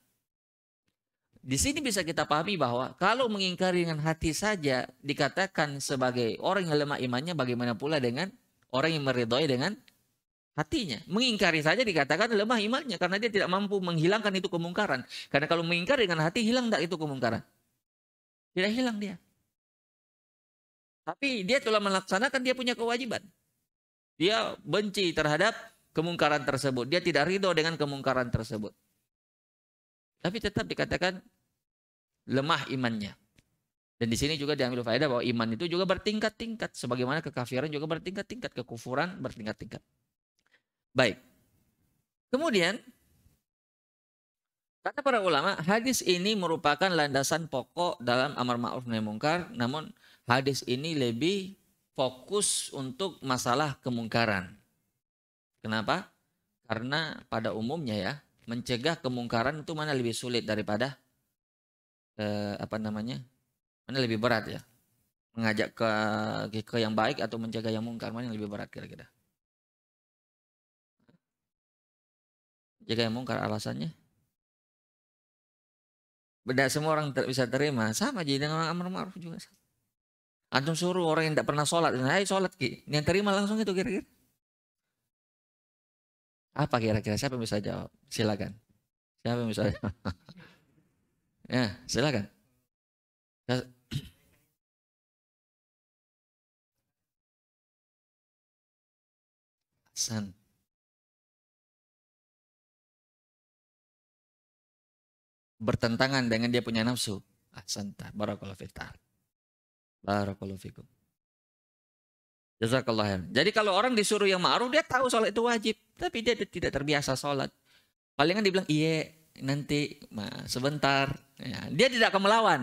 S1: Di sini bisa kita pahami bahwa kalau mengingkari dengan hati saja dikatakan sebagai orang yang lemah imannya bagaimana pula dengan orang yang meridhoi dengan hatinya. Mengingkari saja dikatakan lemah imannya karena dia tidak mampu menghilangkan itu kemungkaran. Karena kalau mengingkari dengan hati hilang tidak itu kemungkaran? Tidak hilang dia. Tapi dia telah melaksanakan dia punya kewajiban. Dia benci terhadap kemungkaran tersebut. Dia tidak ridho dengan kemungkaran tersebut. Tapi tetap dikatakan lemah imannya. Dan di sini juga diambil faedah bahwa iman itu juga bertingkat-tingkat. Sebagaimana kekafiran juga bertingkat-tingkat. Kekufuran bertingkat-tingkat. Baik. Kemudian, kata para ulama, hadis ini merupakan landasan pokok dalam amar ma'ruf nahi mungkar. Namun, hadis ini lebih fokus untuk masalah kemungkaran. Kenapa? Karena pada umumnya ya, mencegah kemungkaran itu mana lebih sulit daripada eh, apa namanya? Mana
S3: lebih berat ya? Mengajak ke ke yang baik atau mencegah yang mungkar mana yang lebih berat kira-kira? Jaga yang mungkar alasannya?
S2: Beda semua orang ter bisa terima, sama jadi dengan amar
S1: ma'ruf juga sama. Antum suruh orang yang tidak pernah sholat, hai nah, sholat ki, yang terima langsung itu kira-kira.
S3: Apa kira-kira? Siapa yang bisa jawab? Silakan. Siapa yang bisa jawab? ya, silakan. Hasan. Bertentangan dengan dia punya nafsu. Hasan, barakallahu fitar. Barakallahu fikum. Jazakallah Jadi kalau orang
S1: disuruh yang ma'ruf dia tahu sholat itu wajib, tapi dia tidak terbiasa sholat. Palingan dibilang iya nanti ma, sebentar. Ya, dia tidak akan melawan.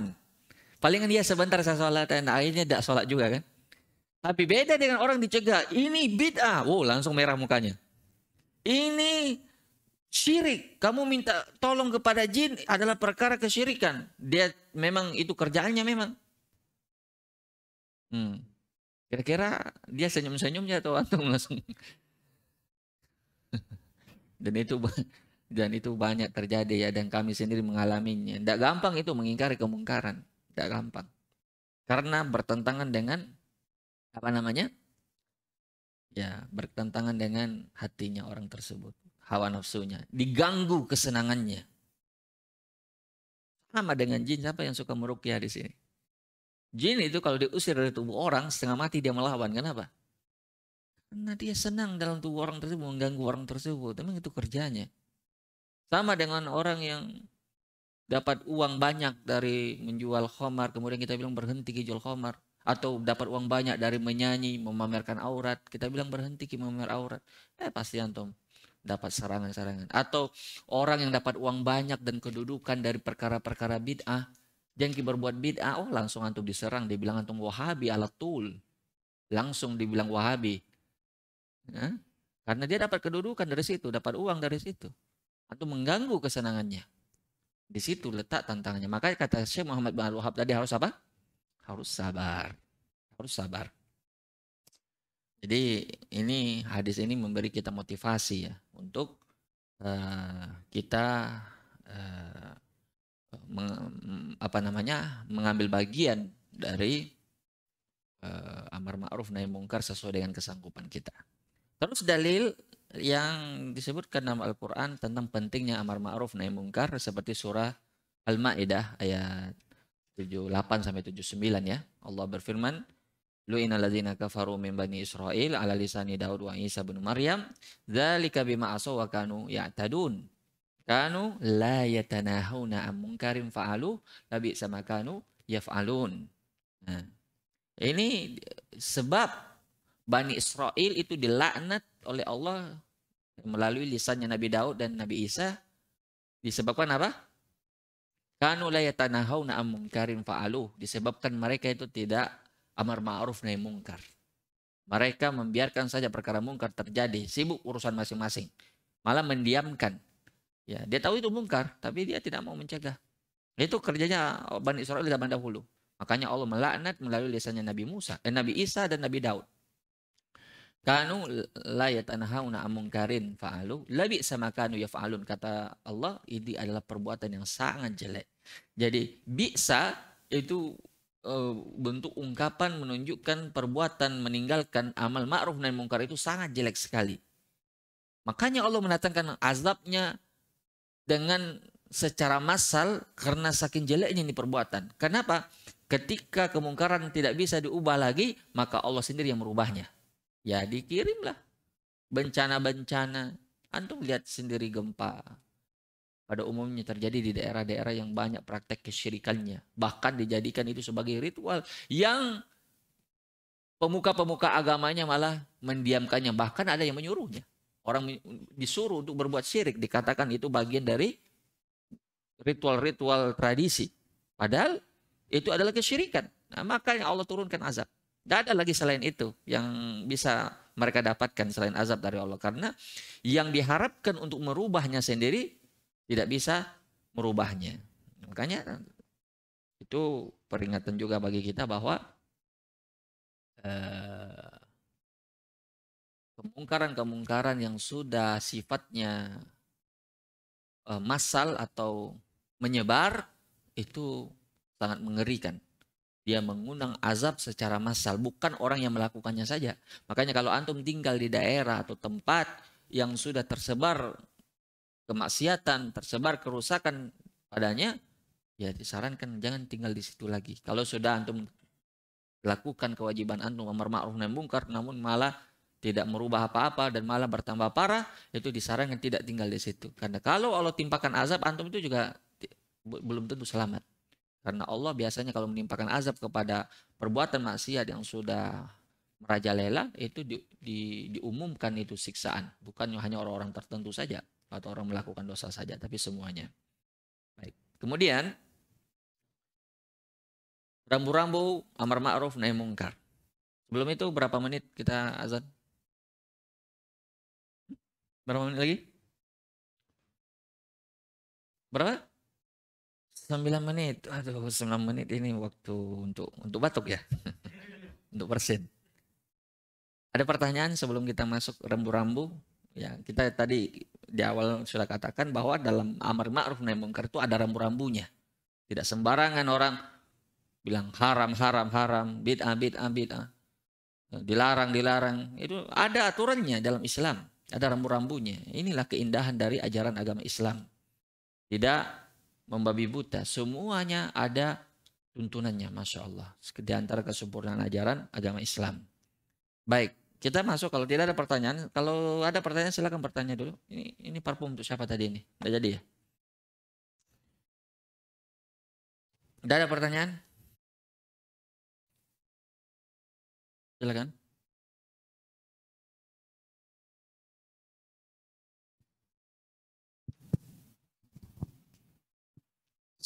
S1: Palingan dia sebentar saya sholat dan akhirnya tidak sholat juga kan. Tapi beda dengan orang dicegah. Ini bid'ah. Wow oh, langsung merah mukanya. Ini syirik. Kamu minta tolong kepada jin adalah perkara kesyirikan. Dia memang itu kerjaannya memang. Hmm. Kira-kira dia senyum-senyumnya atau antum langsung. dan itu dan itu banyak terjadi ya dan kami sendiri mengalaminya. Tidak gampang itu mengingkari kemungkaran, tidak gampang. Karena bertentangan dengan apa namanya? Ya, bertentangan dengan hatinya orang tersebut, hawa nafsunya, diganggu kesenangannya. Sama dengan jin siapa yang suka merukyah di sini? Jin itu kalau diusir dari tubuh orang, setengah mati dia melawan. Kenapa? Karena dia senang dalam tubuh orang tersebut, mengganggu orang tersebut. Tapi itu kerjanya. Sama dengan orang yang dapat uang banyak dari menjual khomar, kemudian kita bilang berhenti jual khomar. Atau dapat uang banyak dari menyanyi, memamerkan aurat. Kita bilang berhenti memamer aurat. Eh pasti antum dapat serangan-serangan. Atau orang yang dapat uang banyak dan kedudukan dari perkara-perkara bid'ah Jangan berbuat bid'ah, oh langsung antum diserang. Dibilang antum wahabi ala tul. Langsung dibilang wahabi. Nah, karena dia dapat kedudukan dari situ, dapat uang dari situ. Antum mengganggu kesenangannya. Di situ letak tantangannya. Makanya kata Syekh Muhammad bin Al-Wahab tadi harus apa? Harus sabar. Harus sabar. Jadi ini hadis ini memberi kita motivasi ya untuk uh, kita uh, apa namanya mengambil bagian dari uh, amar ma'ruf nahi mungkar sesuai dengan kesanggupan kita. Terus dalil yang disebutkan dalam Al-Qur'an tentang pentingnya amar ma'ruf nahi mungkar seperti surah Al-Maidah ayat 78 sampai 79 ya. Allah berfirman, Lu'ina ladzina kafaru min bani Israel ala lisani Daud wa Isa bin Maryam, dzalika bima asaw wa kanu ya'tadun. Kanu la yatanahuna amungkarim fa'alu labi sama kanu yaf'alun. Nah, ini sebab Bani Israel itu dilaknat oleh Allah melalui lisannya Nabi Daud dan Nabi Isa disebabkan apa? Kanu la yatanahuna amungkarim fa'alu disebabkan mereka itu tidak amar ma'ruf nahi mungkar. Mereka membiarkan saja perkara mungkar terjadi, sibuk urusan masing-masing. Malah mendiamkan Ya, dia tahu itu mungkar, tapi dia tidak mau mencegah. Itu kerjanya Bani Israel zaman dahulu. Makanya Allah melaknat melalui lisannya Nabi Musa, eh, Nabi Isa dan Nabi Daud. Kanu layat anhauna amungkarin fa'alu. Labi sama kanu faalun Kata Allah, ini adalah perbuatan yang sangat jelek. Jadi, bisa itu eh, bentuk ungkapan menunjukkan perbuatan meninggalkan amal ma'ruf dan mungkar itu sangat jelek sekali. Makanya Allah mendatangkan azabnya dengan secara massal karena saking jeleknya ini perbuatan. Kenapa? Ketika kemungkaran tidak bisa diubah lagi, maka Allah sendiri yang merubahnya. Ya dikirimlah bencana-bencana. Antum lihat sendiri gempa. Pada umumnya terjadi di daerah-daerah yang banyak praktek kesyirikannya. Bahkan dijadikan itu sebagai ritual yang pemuka-pemuka agamanya malah mendiamkannya. Bahkan ada yang menyuruhnya. Orang disuruh untuk berbuat syirik dikatakan itu bagian dari ritual-ritual tradisi. Padahal itu adalah kesyirikan. Nah, makanya Allah turunkan azab. Tidak ada lagi selain itu yang bisa mereka dapatkan selain azab dari Allah. Karena yang diharapkan untuk merubahnya sendiri tidak
S3: bisa merubahnya. Makanya itu peringatan juga bagi kita bahwa eh, kemungkaran-kemungkaran yang sudah sifatnya uh, massal
S1: atau menyebar itu sangat mengerikan. Dia mengundang azab secara massal, bukan orang yang melakukannya saja. Makanya kalau antum tinggal di daerah atau tempat yang sudah tersebar kemaksiatan, tersebar kerusakan padanya, ya disarankan jangan tinggal di situ lagi. Kalau sudah antum lakukan kewajiban antum amar ma'ruf nahi munkar namun malah tidak merubah apa-apa dan malah bertambah parah, itu disarankan tidak tinggal di situ. Karena kalau Allah timpakan azab, antum itu juga belum tentu selamat. Karena Allah biasanya kalau menimpakan azab kepada perbuatan maksiat yang sudah merajalela, itu di, di, diumumkan itu siksaan. Bukan hanya orang-orang tertentu saja, atau orang melakukan dosa saja, tapi semuanya. Baik. Kemudian, rambu-rambu
S3: amar ma'ruf nahi mungkar. Sebelum itu berapa menit kita azan? Berapa menit lagi? Berapa? 9 menit. Aduh, 9 menit ini waktu untuk
S1: untuk batuk ya. untuk persen. Ada pertanyaan sebelum kita masuk rambu-rambu? Ya, kita tadi di awal sudah katakan bahwa dalam amar ma'ruf nahi mungkar itu ada rambu-rambunya. Tidak sembarangan orang bilang haram, haram, haram, bid'ah, bid'ah, bid'ah. Dilarang, dilarang. Itu ada aturannya dalam Islam. Ada rambu-rambunya. Inilah keindahan dari ajaran agama Islam. Tidak membabi buta. Semuanya ada tuntunannya. Masya Allah. Di antara kesempurnaan ajaran agama Islam. Baik. Kita masuk kalau tidak ada
S3: pertanyaan. Kalau ada pertanyaan silahkan bertanya dulu. Ini ini parfum untuk siapa tadi ini? Udah jadi ya? Udah ada pertanyaan? Silakan.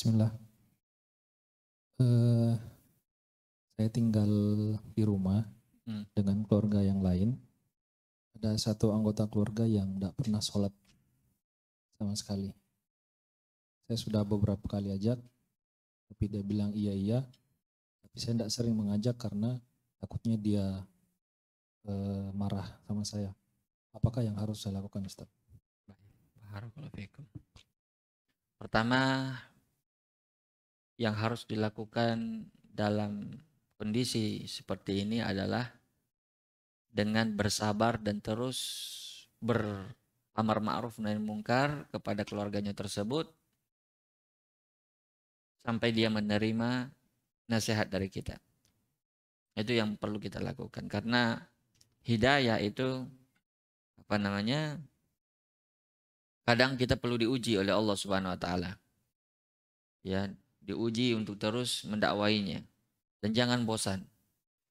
S3: Bismillah. Uh,
S4: saya tinggal di rumah hmm. dengan keluarga yang lain. Ada satu anggota keluarga yang tidak pernah sholat sama sekali. Saya sudah beberapa kali ajak, tapi dia bilang iya iya. Tapi saya tidak sering mengajak karena takutnya dia uh, marah sama saya. Apakah yang harus saya lakukan, Ustaz?
S1: Pertama, yang harus dilakukan dalam kondisi seperti ini adalah dengan bersabar dan terus beramar ma'ruf dan mungkar kepada keluarganya tersebut sampai dia menerima nasihat dari kita. Itu yang perlu kita lakukan karena hidayah itu apa namanya? Kadang kita perlu diuji oleh Allah Subhanahu wa taala. Ya, diuji untuk terus mendakwainya dan jangan bosan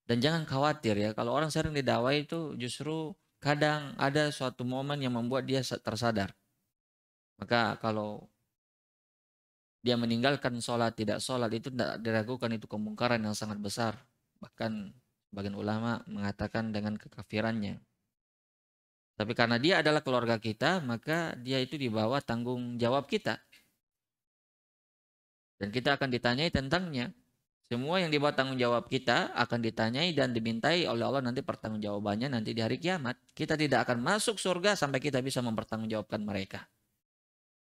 S1: dan jangan khawatir ya kalau orang sering didakwai itu justru kadang ada suatu momen yang membuat dia tersadar maka kalau dia meninggalkan sholat tidak sholat itu tidak diragukan itu kemungkaran yang sangat besar bahkan bagian ulama mengatakan dengan kekafirannya tapi karena dia adalah keluarga kita maka dia itu dibawa tanggung jawab kita dan kita akan ditanyai tentangnya. Semua yang dibuat tanggung jawab kita akan ditanyai dan dimintai oleh Allah nanti pertanggungjawabannya nanti di hari kiamat. Kita tidak akan masuk surga sampai kita bisa mempertanggungjawabkan mereka.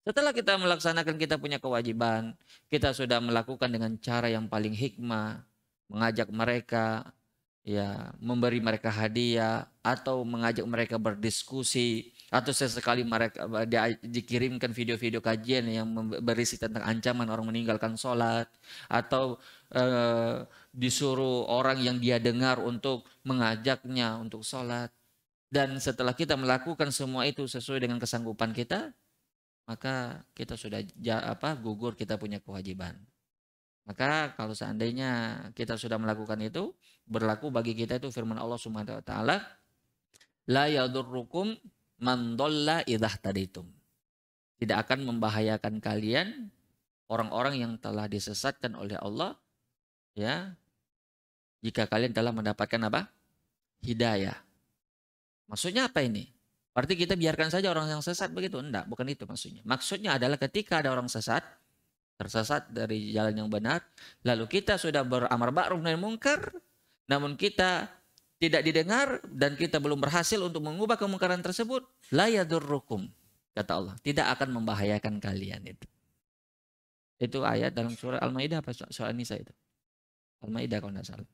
S1: Setelah kita melaksanakan kita punya kewajiban, kita sudah melakukan dengan cara yang paling hikmah, mengajak mereka ya memberi mereka hadiah atau mengajak mereka berdiskusi atau sesekali mereka dikirimkan video-video kajian yang berisi tentang ancaman orang meninggalkan sholat atau e, disuruh orang yang dia dengar untuk mengajaknya untuk sholat dan setelah kita melakukan semua itu sesuai dengan kesanggupan kita maka kita sudah apa gugur kita punya kewajiban maka kalau seandainya kita sudah melakukan itu berlaku bagi kita itu firman Allah Subhanahu wa taala la yadurrukum Mandolla idah itu Tidak akan membahayakan kalian orang-orang yang telah disesatkan oleh Allah ya jika kalian telah mendapatkan apa? hidayah. Maksudnya apa ini? Berarti kita biarkan saja orang yang sesat begitu? Enggak, bukan itu maksudnya. Maksudnya adalah ketika ada orang sesat, tersesat dari jalan yang benar, lalu kita sudah beramar ba'ruf nahi mungkar, namun kita tidak didengar dan kita belum berhasil untuk mengubah kemungkaran tersebut, la yadurrukum. Kata Allah, tidak akan membahayakan kalian itu. Itu ayat dalam surah Al-Maidah apa surah Nisa itu? Al-Maidah kalau tidak salah.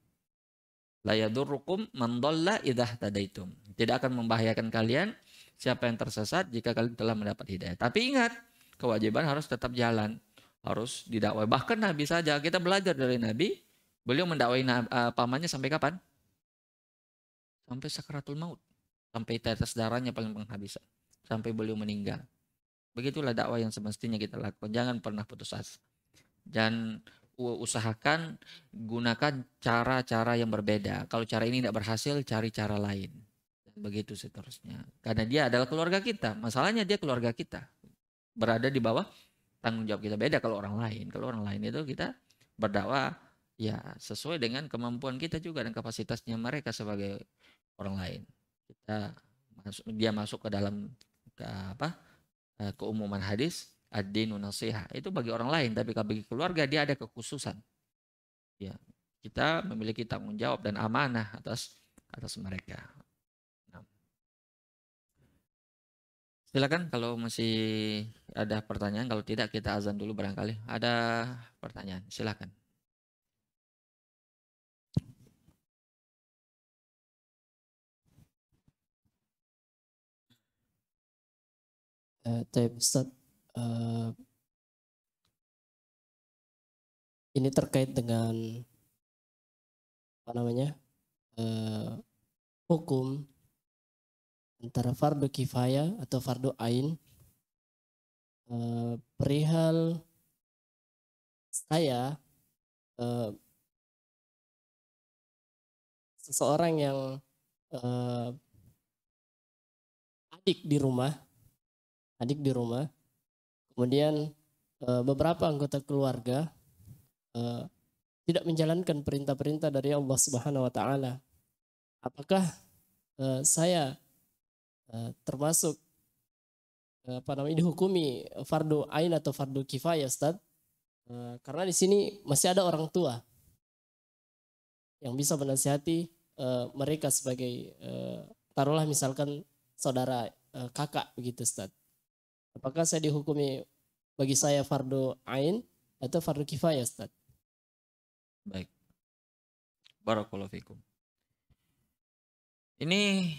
S1: La yadurrukum man dhalla idah tadaitum. Tidak akan membahayakan kalian siapa yang tersesat jika kalian telah mendapat hidayah. Tapi ingat, kewajiban harus tetap jalan, harus didakwai. Bahkan Nabi saja kita belajar dari Nabi, beliau mendakwai uh, pamannya sampai kapan? sampai sakaratul maut sampai tetes darahnya paling penghabisan sampai beliau meninggal begitulah dakwah yang semestinya kita lakukan jangan pernah putus asa dan usahakan gunakan cara-cara yang berbeda kalau cara ini tidak berhasil cari cara lain begitu seterusnya karena dia adalah keluarga kita masalahnya dia keluarga kita berada di bawah tanggung jawab kita beda kalau orang lain kalau orang lain itu kita berdakwah ya sesuai dengan kemampuan kita juga dan kapasitasnya mereka sebagai orang lain kita masuk dia masuk ke dalam ke apa eh, keumuman hadis ad-dinu nasiha itu bagi orang lain tapi kalau bagi keluarga dia ada kekhususan ya kita memiliki tanggung jawab dan amanah atas atas mereka
S2: nah.
S3: silakan kalau masih ada pertanyaan kalau tidak kita azan dulu barangkali ada pertanyaan silakan
S2: Uh, set. uh, ini terkait dengan
S3: apa namanya uh, hukum antara fardu kifayah atau fardu ain uh, perihal saya uh,
S2: seseorang yang uh,
S3: adik di rumah adik di rumah. Kemudian eh, beberapa anggota keluarga eh, tidak menjalankan perintah-perintah
S1: dari Allah Subhanahu wa taala. Apakah eh, saya termasuk apa namanya dihukumi fardu ain atau fardu kifayah, Ustaz? karena di sini masih ada orang tua yang bisa menasihati mereka sebagai taruhlah misalkan saudara kakak begitu Ustaz. Apakah saya dihukumi bagi saya
S3: fardu ain atau fardu kifayah, Ustaz? Baik. Barakallahu fikum. Ini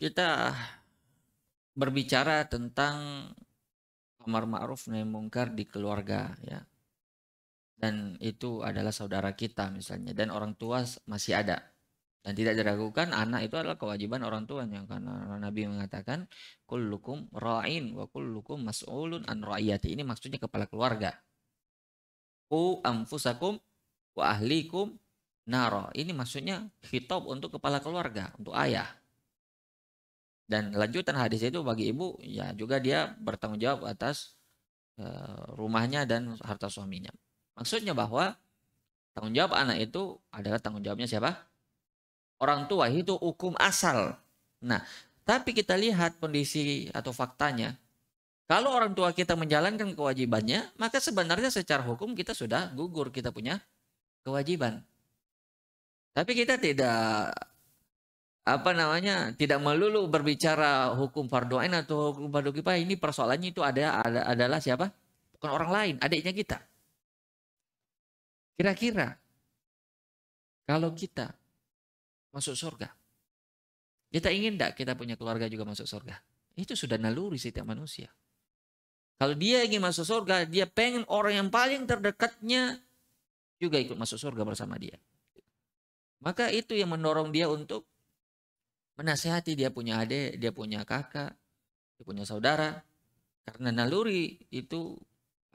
S3: kita
S1: berbicara tentang amar ma'ruf nahi mungkar di keluarga ya. Dan itu adalah saudara kita misalnya dan orang tua masih ada dan tidak diragukan anak itu adalah kewajiban orang tuanya karena Nabi mengatakan kullukum ra'in wa kullukum mas'ulun an ra'iyati. Ini maksudnya kepala keluarga. Ku anfusakum wa ahlikum naro. Ini maksudnya khitab untuk kepala keluarga, untuk ayah. Dan lanjutan hadis itu bagi ibu ya juga dia bertanggung jawab atas uh, rumahnya dan harta suaminya. Maksudnya bahwa tanggung jawab anak itu adalah tanggung jawabnya siapa? orang tua itu hukum asal. Nah, tapi kita lihat kondisi atau faktanya. Kalau orang tua kita menjalankan kewajibannya, maka sebenarnya secara hukum kita sudah gugur kita punya kewajiban. Tapi kita tidak apa namanya tidak melulu berbicara hukum fardu ain atau hukum fardu kifayah ini persoalannya itu ada, ada adalah siapa bukan orang
S3: lain adiknya kita kira-kira kalau kita masuk surga. Kita ingin tidak kita punya keluarga juga
S1: masuk surga? Itu sudah naluri setiap manusia. Kalau dia ingin masuk surga, dia pengen orang yang paling terdekatnya juga ikut masuk surga bersama dia. Maka itu yang mendorong dia untuk menasehati dia punya adik, dia punya kakak, dia punya saudara. Karena naluri itu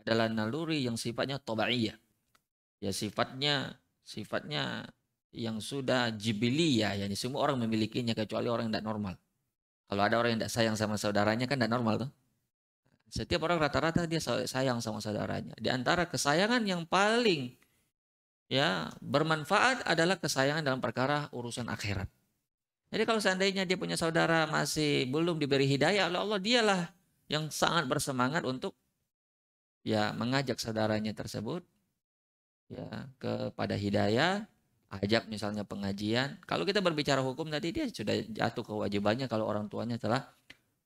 S1: adalah naluri yang sifatnya tobaiyah. Ya sifatnya sifatnya yang sudah ya, yakni semua orang memilikinya kecuali orang yang tidak normal. Kalau ada orang yang tidak sayang sama saudaranya kan tidak normal tuh. Setiap orang rata-rata dia sayang sama saudaranya. Di antara kesayangan yang paling ya bermanfaat adalah kesayangan dalam perkara urusan akhirat. Jadi kalau seandainya dia punya saudara masih belum diberi hidayah oleh Allah, dialah yang sangat bersemangat untuk ya mengajak saudaranya tersebut ya kepada hidayah ajak misalnya pengajian. Kalau kita berbicara hukum tadi dia sudah jatuh kewajibannya kalau orang tuanya telah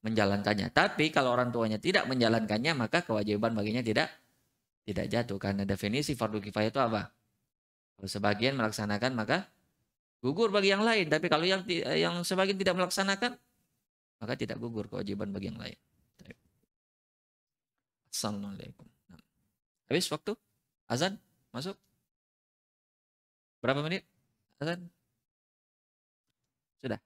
S1: menjalankannya. Tapi kalau orang tuanya tidak menjalankannya maka kewajiban baginya tidak tidak jatuh karena definisi fardu kifayah itu apa? Kalau sebagian melaksanakan maka gugur bagi yang lain. Tapi kalau yang yang sebagian tidak melaksanakan maka
S3: tidak gugur kewajiban bagi yang lain. Assalamualaikum. Nah, habis waktu? Azan? Masuk? Berapa menit?
S2: Hasan? Sudah.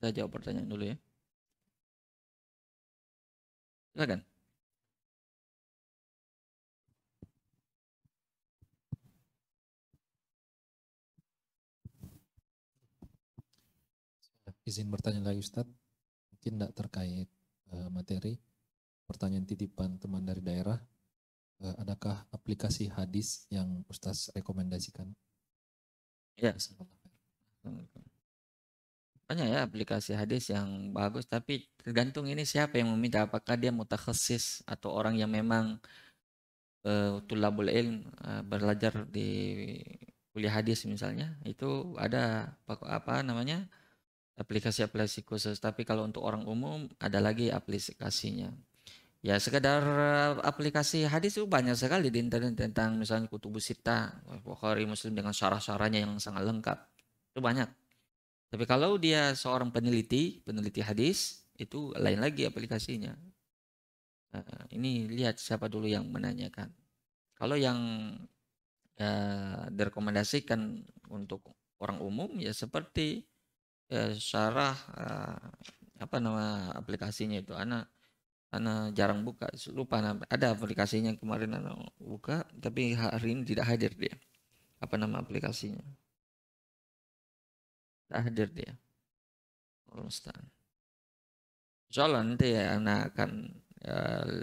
S2: Saya jawab pertanyaan dulu ya. Silakan.
S4: Izin bertanya lagi Ustadz, mungkin tidak terkait eh, materi, pertanyaan titipan teman dari daerah, Eh, adakah aplikasi hadis yang Ustaz rekomendasikan?
S3: Ya.
S1: Banyak ya aplikasi hadis yang bagus, tapi tergantung ini siapa yang meminta. Apakah dia mutakhasis atau orang yang memang uh, tulabul ilm, uh, belajar di kuliah hadis misalnya, itu ada apa, apa namanya aplikasi-aplikasi khusus. Tapi kalau untuk orang umum ada lagi aplikasinya ya sekedar eh, aplikasi hadis itu banyak sekali di internet tentang misalnya kutubu sita bukhari muslim dengan syarah-syarahnya yang sangat lengkap itu banyak tapi kalau dia seorang peneliti peneliti hadis itu lain lagi aplikasinya eh, ini lihat siapa dulu yang menanyakan kalau yang ya, direkomendasikan untuk orang umum ya seperti ya, syarah apa nama aplikasinya itu anak Ana jarang buka, lupa nama. Ada aplikasinya kemarin Ana buka, tapi hari
S2: ini tidak hadir dia. Apa nama aplikasinya? Tidak
S3: hadir dia. Almustan. Oh, insyaallah nanti ya Ana akan ya,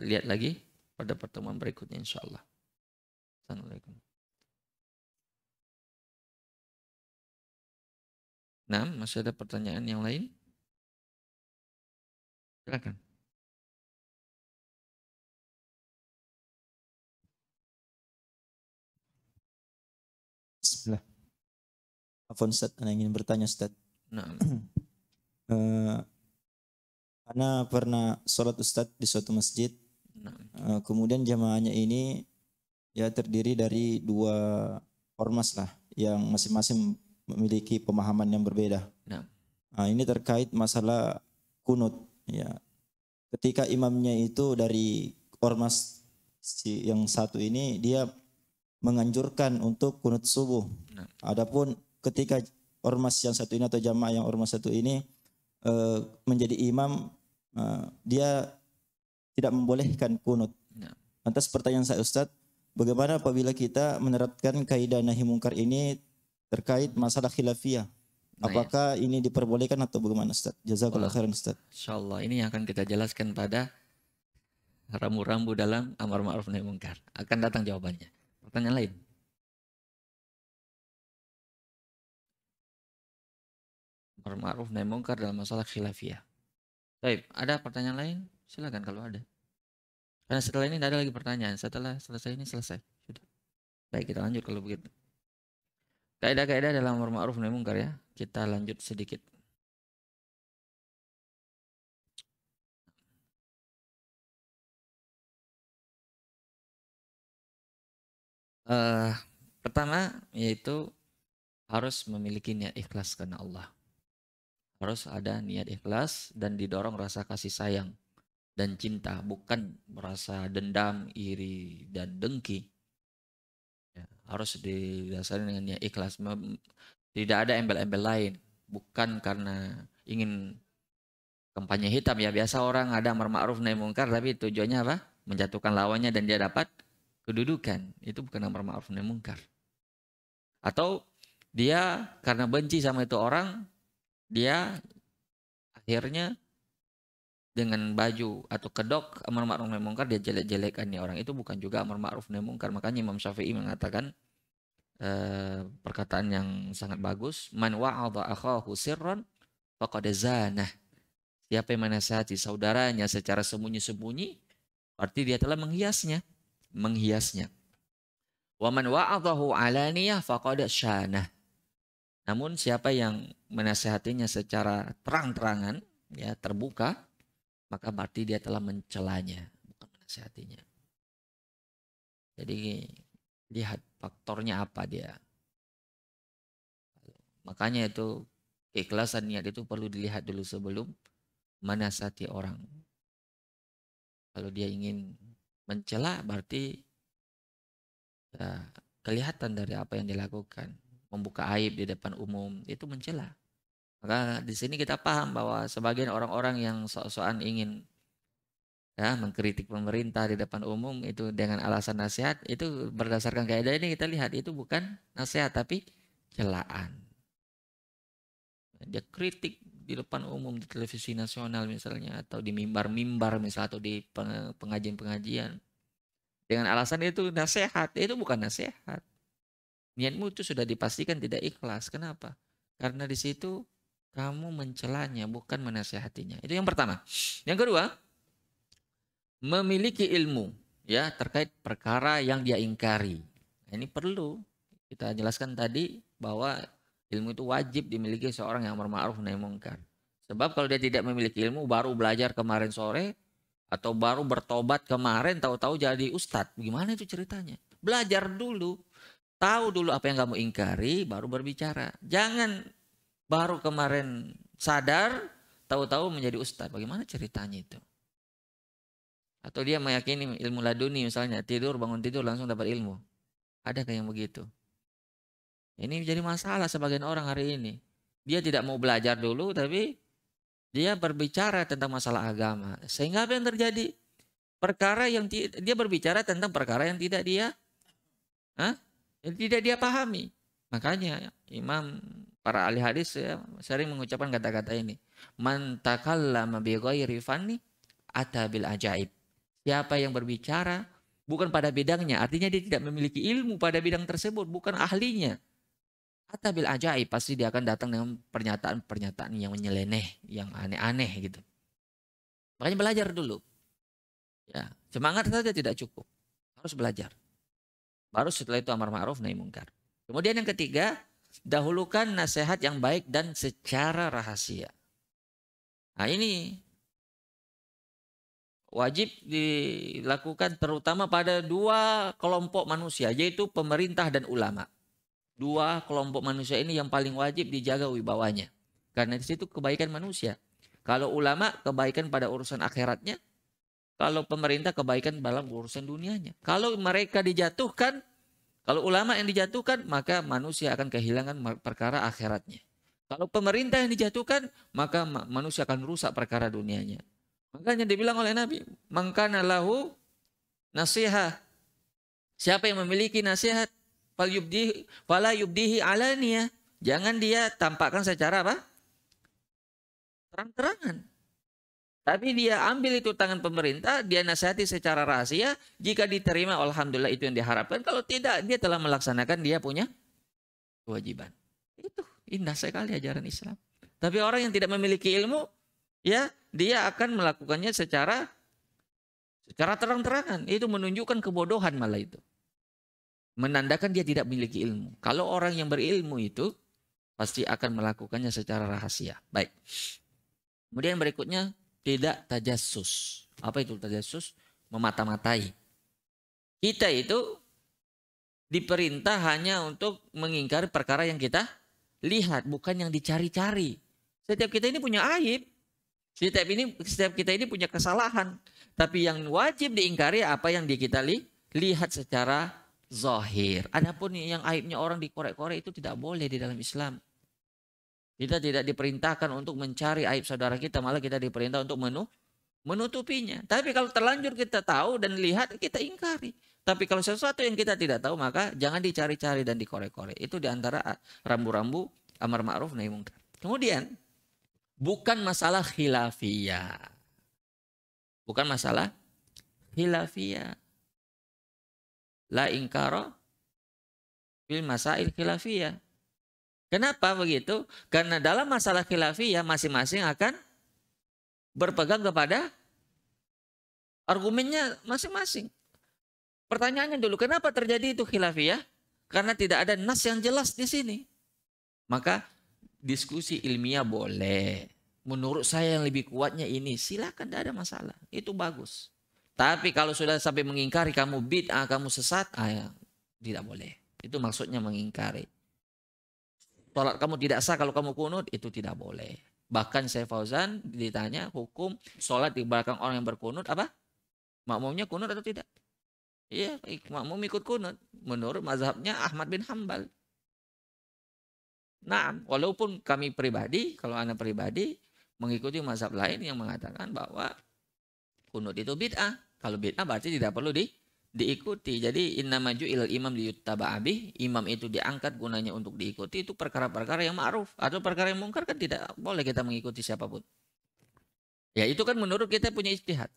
S3: lihat lagi pada pertemuan berikutnya insyaallah.
S2: Assalamualaikum. Nah, masih ada pertanyaan yang lain? Silakan.
S4: Afwan Ustaz, Anda ingin bertanya Ustaz. Nah. uh, pernah sholat Ustaz di suatu masjid. Nah. Uh, kemudian jamaahnya ini ya terdiri dari dua ormas lah yang masing-masing memiliki pemahaman yang berbeda. Nah. nah. ini terkait masalah kunut ya. Ketika imamnya itu dari ormas si yang satu ini dia menganjurkan untuk kunut subuh. Nah. Adapun ketika ormas yang satu ini atau jamaah yang ormas satu ini eh, menjadi imam eh, dia tidak membolehkan kunut. Nah. Lantas pertanyaan saya Ustadz, bagaimana apabila kita menerapkan kaidah nahi mungkar ini terkait masalah khilafiyah? Nah, ya. Apakah ya. ini diperbolehkan atau bagaimana Ustaz? Jazakallah khairan Ustaz.
S1: Insyaallah ini yang akan kita jelaskan pada
S3: rambu-rambu dalam amar ma'ruf nahi mungkar. Akan datang jawabannya. Pertanyaan lain.
S2: ma'ruf nahi mungkar dalam masalah khilafiyah. Baik, ada pertanyaan lain? Silakan
S1: kalau ada. Karena setelah ini tidak ada lagi pertanyaan. Setelah selesai ini selesai. Sudah.
S3: Baik, kita lanjut kalau begitu. Kaidah-kaidah dalam amar ma'ruf nahi mungkar ya. Kita lanjut sedikit.
S2: Uh, pertama yaitu harus memiliki niat ikhlas karena Allah.
S1: Harus ada niat ikhlas dan didorong rasa kasih sayang dan cinta, bukan merasa dendam, iri, dan dengki. Ya, harus didasari dengan niat ikhlas. Tidak ada embel-embel lain, bukan karena ingin kampanye hitam ya biasa orang ada amar ma'ruf nahi mungkar tapi tujuannya apa menjatuhkan lawannya dan dia dapat kedudukan itu bukan amar ma'ruf nahi mungkar atau dia karena benci sama itu orang dia akhirnya dengan baju atau kedok amar ma'ruf nahi mungkar dia jelek jelekkan nih orang itu bukan juga amar ma'ruf nahi mungkar makanya Imam Syafi'i mengatakan uh, perkataan yang sangat bagus man wa'adha akhahu sirran faqad zana siapa yang menasihati saudaranya secara sembunyi-sembunyi berarti dia telah menghiasnya menghiasnya wa man wa'adahu alaniyah faqad syanah namun siapa yang menasehatinya secara terang-terangan, ya terbuka, maka berarti dia telah
S3: mencelanya, bukan menasehatinya. Jadi lihat faktornya apa dia. Makanya itu
S1: keikhlasan niat itu perlu dilihat dulu sebelum menasihati orang. Kalau dia ingin mencela berarti ya, kelihatan dari apa yang dilakukan membuka aib di depan umum itu mencela. Maka di sini kita paham bahwa sebagian orang-orang yang sok-sokan ingin ya mengkritik pemerintah di depan umum itu dengan alasan nasihat itu berdasarkan kaidah ini kita lihat itu bukan nasihat tapi celaan. Dia kritik di depan umum di televisi nasional misalnya atau di mimbar-mimbar misalnya atau di pengajian-pengajian dengan alasan itu nasihat itu bukan nasihat Niatmu itu sudah dipastikan tidak ikhlas. Kenapa? Karena di situ kamu mencelanya bukan menasihatinya. Itu yang pertama. Yang kedua, memiliki ilmu ya terkait perkara yang dia ingkari. Nah, ini perlu kita jelaskan tadi bahwa ilmu itu wajib dimiliki seorang yang berma'ruf nahi mungkar. Sebab kalau dia tidak memiliki ilmu baru belajar kemarin sore atau baru bertobat kemarin tahu-tahu jadi ustadz. Gimana itu ceritanya? Belajar dulu. Tahu dulu apa yang kamu ingkari, baru berbicara. Jangan baru kemarin sadar, tahu-tahu menjadi ustadz. Bagaimana ceritanya itu? Atau dia meyakini ilmu laduni misalnya, tidur, bangun tidur, langsung dapat ilmu. Ada yang begitu? Ini jadi masalah sebagian orang hari ini. Dia tidak mau belajar dulu, tapi dia berbicara tentang masalah agama. Sehingga apa yang terjadi? Perkara yang dia berbicara tentang perkara yang tidak dia Hah? tidak dia pahami. Makanya imam para ahli hadis ya, sering mengucapkan kata-kata ini. Man takallama bi ghairi fanni atabil ajaib. Siapa yang berbicara bukan pada bidangnya, artinya dia tidak memiliki ilmu pada bidang tersebut, bukan ahlinya. atabil ajaib pasti dia akan datang dengan pernyataan-pernyataan yang menyeleneh, yang aneh-aneh gitu. Makanya belajar dulu. Ya, semangat saja tidak cukup. Harus belajar. Baru setelah itu amar ma'ruf nahi mungkar. Kemudian yang ketiga, dahulukan nasihat yang baik dan secara rahasia. Nah ini wajib dilakukan terutama pada dua kelompok manusia yaitu pemerintah dan ulama. Dua kelompok manusia ini yang paling wajib dijaga wibawanya. Karena di situ kebaikan manusia. Kalau ulama kebaikan pada urusan akhiratnya, kalau pemerintah kebaikan dalam urusan dunianya. Kalau mereka dijatuhkan, kalau ulama yang dijatuhkan, maka manusia akan kehilangan perkara akhiratnya. Kalau pemerintah yang dijatuhkan, maka manusia akan rusak perkara dunianya. Makanya dibilang oleh Nabi, mangkana lahu nasihat. Siapa yang memiliki nasihat, fala yubdihi alaniyah. Jangan dia tampakkan secara apa? Terang-terangan. Tapi dia ambil itu tangan pemerintah, dia nasihati secara rahasia. Jika diterima, alhamdulillah itu yang diharapkan. Kalau tidak, dia telah melaksanakan dia punya kewajiban. Itu indah sekali ajaran Islam. Tapi orang yang tidak memiliki ilmu, ya dia akan melakukannya secara secara terang-terangan. Itu menunjukkan kebodohan malah itu. Menandakan dia tidak memiliki ilmu. Kalau orang yang berilmu itu pasti akan melakukannya secara rahasia. Baik. Kemudian berikutnya tidak tajasus Apa itu tajasus Memata-matai. Kita itu diperintah hanya untuk mengingkari perkara yang kita lihat, bukan yang dicari-cari. Setiap kita ini punya aib. Setiap ini setiap kita ini punya kesalahan, tapi yang wajib diingkari apa yang di kita li, lihat secara zahir. Adapun yang aibnya orang dikorek-korek itu tidak boleh di dalam Islam. Kita tidak diperintahkan untuk mencari aib saudara kita, malah kita diperintah untuk menu menutupinya. Tapi kalau terlanjur kita tahu dan lihat, kita ingkari. Tapi kalau sesuatu yang kita tidak tahu, maka jangan dicari-cari dan dikorek-korek. Itu diantara rambu-rambu amar ma'ruf nahi mungkar. Kemudian, bukan masalah khilafiyah. Bukan masalah khilafiyah. La ingkara fil masail khilafiyah. Kenapa begitu? Karena dalam masalah khilafiyah masing-masing akan berpegang kepada argumennya masing-masing. Pertanyaannya dulu, kenapa terjadi itu khilafiyah? Karena tidak ada nas yang jelas di sini. Maka diskusi ilmiah boleh. Menurut saya yang lebih kuatnya ini, silakan tidak ada masalah. Itu bagus. Tapi kalau sudah sampai mengingkari kamu bid'ah, kamu sesat, ah, ya, tidak boleh. Itu maksudnya mengingkari tolak kamu tidak sah kalau kamu kunut, itu tidak boleh. Bahkan saya Fauzan ditanya hukum sholat di belakang orang yang berkunut apa? Makmumnya kunut atau tidak? Iya, makmum ikut kunut. Menurut mazhabnya Ahmad bin Hambal. Nah, walaupun kami pribadi, kalau anak pribadi, mengikuti mazhab lain yang mengatakan bahwa kunut itu bid'ah. Kalau bid'ah berarti tidak perlu di diikuti. Jadi inna maju ilal imam di yuttaba abih, imam itu diangkat gunanya untuk diikuti itu perkara-perkara yang ma'ruf atau perkara yang mungkar kan tidak boleh kita mengikuti siapapun. Ya itu kan menurut kita punya istihad.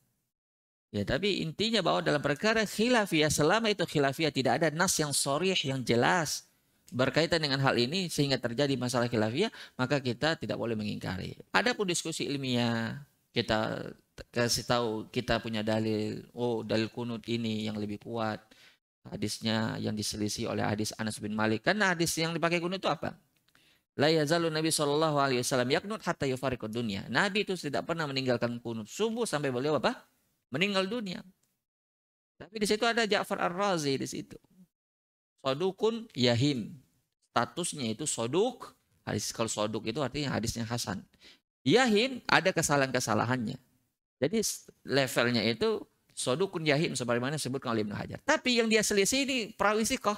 S1: Ya tapi intinya bahwa dalam perkara khilafiyah selama itu khilafiyah tidak ada nas yang sorih yang jelas berkaitan dengan hal ini sehingga terjadi masalah khilafiyah maka kita tidak boleh mengingkari. Ada pun diskusi ilmiah kita kasih tahu kita punya dalil oh dalil kunut ini yang lebih kuat hadisnya yang diselisih oleh hadis Anas bin Malik karena hadis yang dipakai kunut itu apa la yazalu nabi sallallahu alaihi wasallam yaknut hatta yufariqud dunia nabi itu tidak pernah meninggalkan kunut subuh sampai beliau apa meninggal dunia tapi di situ ada Ja'far Ar-Razi di situ sodukun yahim statusnya itu soduk hadis kalau soduk itu artinya hadisnya hasan Yahin ada kesalahan-kesalahannya. Jadi levelnya itu sodukun yahin sebagaimana sebutkan oleh Ibnu Hajar. Tapi yang dia selisih ini perawi sikoh.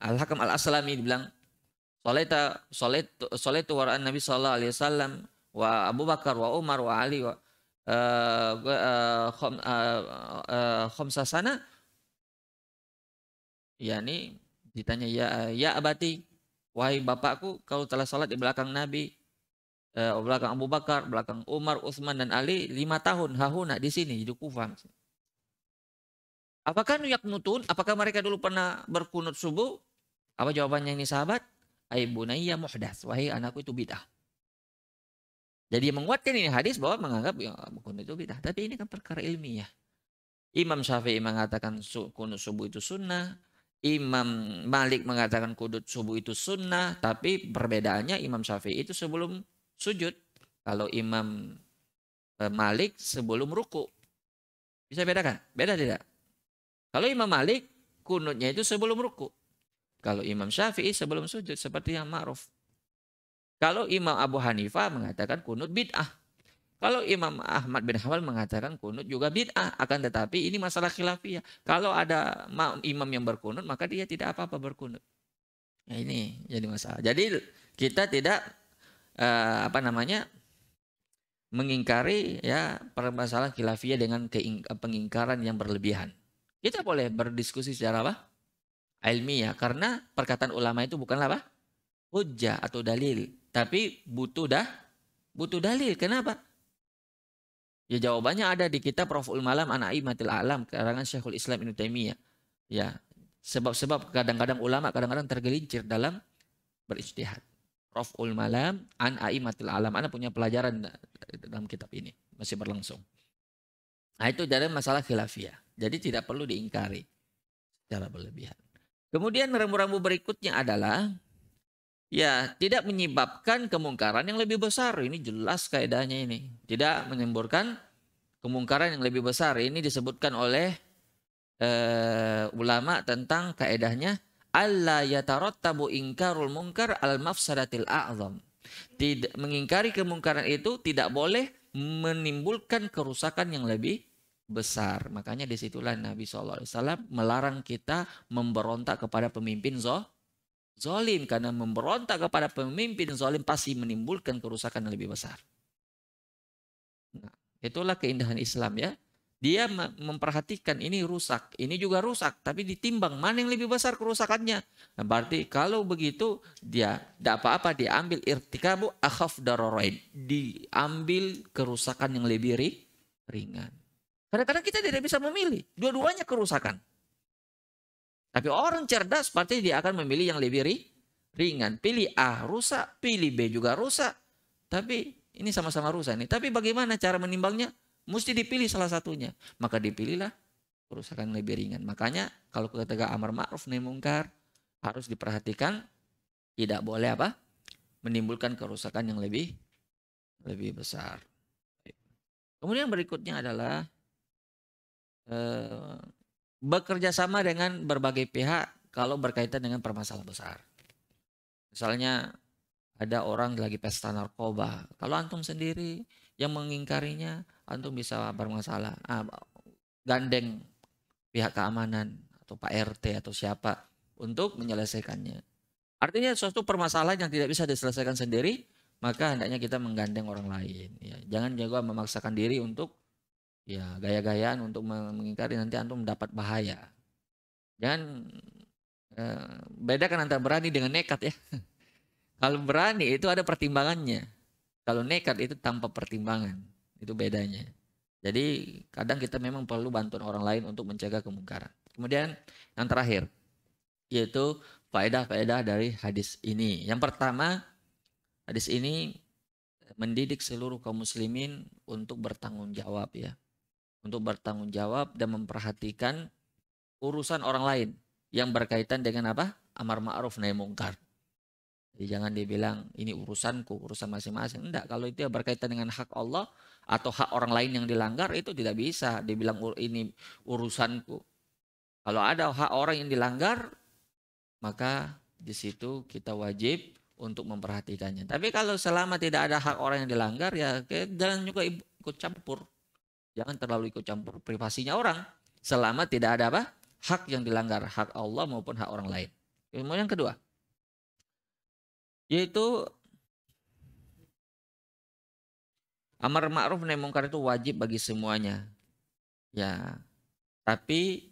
S1: Al-Hakam Al-Aslami bilang Soleta, soletu, solaitu waraan Nabi sallallahu alaihi wasallam wa Abu Bakar wa Umar wa Ali wa uh, uh, khom, uh, uh, khomsa sana yakni ditanya ya ya abati wahai bapakku kalau telah salat di belakang Nabi eh, belakang Abu Bakar, belakang Umar, Utsman dan Ali lima tahun hahuna di sini di Kufah. Apakah nuyak nutun? Apakah mereka dulu pernah berkunut subuh? Apa jawabannya ini sahabat? Aibunayya muhdas. Wahai anakku itu bidah. Jadi menguatkan ini hadis bahwa menganggap ya, kunut itu bidah. Tapi ini kan perkara ilmiah. Imam Syafi'i mengatakan kunut subuh itu sunnah. Imam Malik mengatakan kudut subuh itu sunnah. Tapi perbedaannya Imam Syafi'i itu sebelum sujud. Kalau Imam e, Malik sebelum ruku. Bisa beda kan? Beda tidak? Kalau Imam Malik kunutnya itu sebelum ruku. Kalau Imam Syafi'i sebelum sujud seperti yang ma'ruf. Kalau Imam Abu Hanifah mengatakan kunut bid'ah. Kalau Imam Ahmad bin Hawal mengatakan kunut juga bid'ah, akan tetapi ini masalah khilafiyah. Kalau ada imam yang berkunut, maka dia tidak apa-apa berkunut. Nah, ini jadi masalah. Jadi kita tidak eh, apa namanya mengingkari ya permasalahan khilafiyah dengan pengingkaran yang berlebihan. Kita boleh berdiskusi secara apa? ilmiah ya, karena perkataan ulama itu bukanlah apa? hujah atau dalil, tapi butuh dah butuh dalil. Kenapa? Ya jawabannya ada di kitab Proful Malam Anak Imatil Alam karangan Syekhul Islam Ibnu Taimiyah. Ya, sebab-sebab kadang-kadang ulama kadang-kadang tergelincir dalam berijtihad. Raf'ul Malam an Aimatil Alam. Anda punya pelajaran dalam kitab ini. Masih berlangsung. Nah itu dari masalah khilafiyah. Jadi tidak perlu diingkari secara berlebihan. Kemudian rambu-rambu berikutnya adalah ya tidak menyebabkan kemungkaran yang lebih besar. Ini jelas kaidahnya ini. Tidak menyemburkan kemungkaran yang lebih besar. Ini disebutkan oleh uh, ulama tentang kaidahnya alla yatarattabu ingkarul munkar al mafsadatil a'zam. Tidak mengingkari kemungkaran itu tidak boleh menimbulkan kerusakan yang lebih besar. Makanya disitulah Nabi SAW melarang kita memberontak kepada pemimpin Zoh. zolim. Karena memberontak kepada pemimpin zolim pasti menimbulkan kerusakan yang lebih besar. Nah, itulah keindahan Islam ya. Dia memperhatikan ini rusak, ini juga rusak, tapi ditimbang mana yang lebih besar kerusakannya. Nah, berarti kalau begitu dia tidak apa-apa diambil irtikabu akhaf dararain, diambil kerusakan yang lebih ringan. Kadang-kadang kita tidak bisa memilih, dua-duanya kerusakan. Tapi orang cerdas pasti dia akan memilih yang lebih ringan. Pilih A rusak, pilih B juga rusak. Tapi ini sama-sama rusak nih. Tapi bagaimana cara menimbangnya? Mesti dipilih salah satunya. Maka dipilihlah kerusakan lebih ringan. Makanya kalau kita tegak amar ma'ruf nahi mungkar harus diperhatikan tidak boleh apa? menimbulkan kerusakan yang lebih lebih besar. Kemudian berikutnya adalah eh, bekerja sama dengan berbagai pihak kalau berkaitan dengan permasalahan besar. Misalnya ada orang lagi pesta narkoba, kalau antum sendiri yang mengingkarinya, antum bisa bermasalah ah, gandeng pihak keamanan atau Pak RT atau siapa untuk menyelesaikannya. Artinya suatu permasalahan yang tidak bisa diselesaikan sendiri, maka hendaknya kita menggandeng orang lain. Ya, jangan juga memaksakan diri untuk ya gaya-gayaan untuk mengingkari nanti antum mendapat bahaya. Jangan beda eh, bedakan antara berani dengan nekat ya. Kalau berani itu ada pertimbangannya. Kalau nekat itu tanpa pertimbangan. Itu bedanya. Jadi kadang kita memang perlu bantuan orang lain untuk mencegah kemungkaran. Kemudian yang terakhir yaitu faedah-faedah dari hadis ini. Yang pertama, hadis ini mendidik seluruh kaum muslimin untuk bertanggung jawab ya. Untuk bertanggung jawab dan memperhatikan urusan orang lain yang berkaitan dengan apa? Amar ma'ruf nahi mungkar. Jadi jangan dibilang ini urusanku, urusan masing-masing. Enggak, kalau itu berkaitan dengan hak Allah, atau hak orang lain yang dilanggar itu tidak bisa dibilang ini urusanku. Kalau ada hak orang yang dilanggar, maka di situ kita wajib untuk memperhatikannya. Tapi kalau selama tidak ada hak orang yang dilanggar, ya jangan juga ikut campur. Jangan terlalu ikut campur privasinya orang. Selama tidak ada apa? Hak yang dilanggar, hak Allah maupun hak orang lain. Kemudian yang kedua, yaitu
S3: Amar ma'ruf nahi mungkar itu wajib bagi semuanya. Ya. Tapi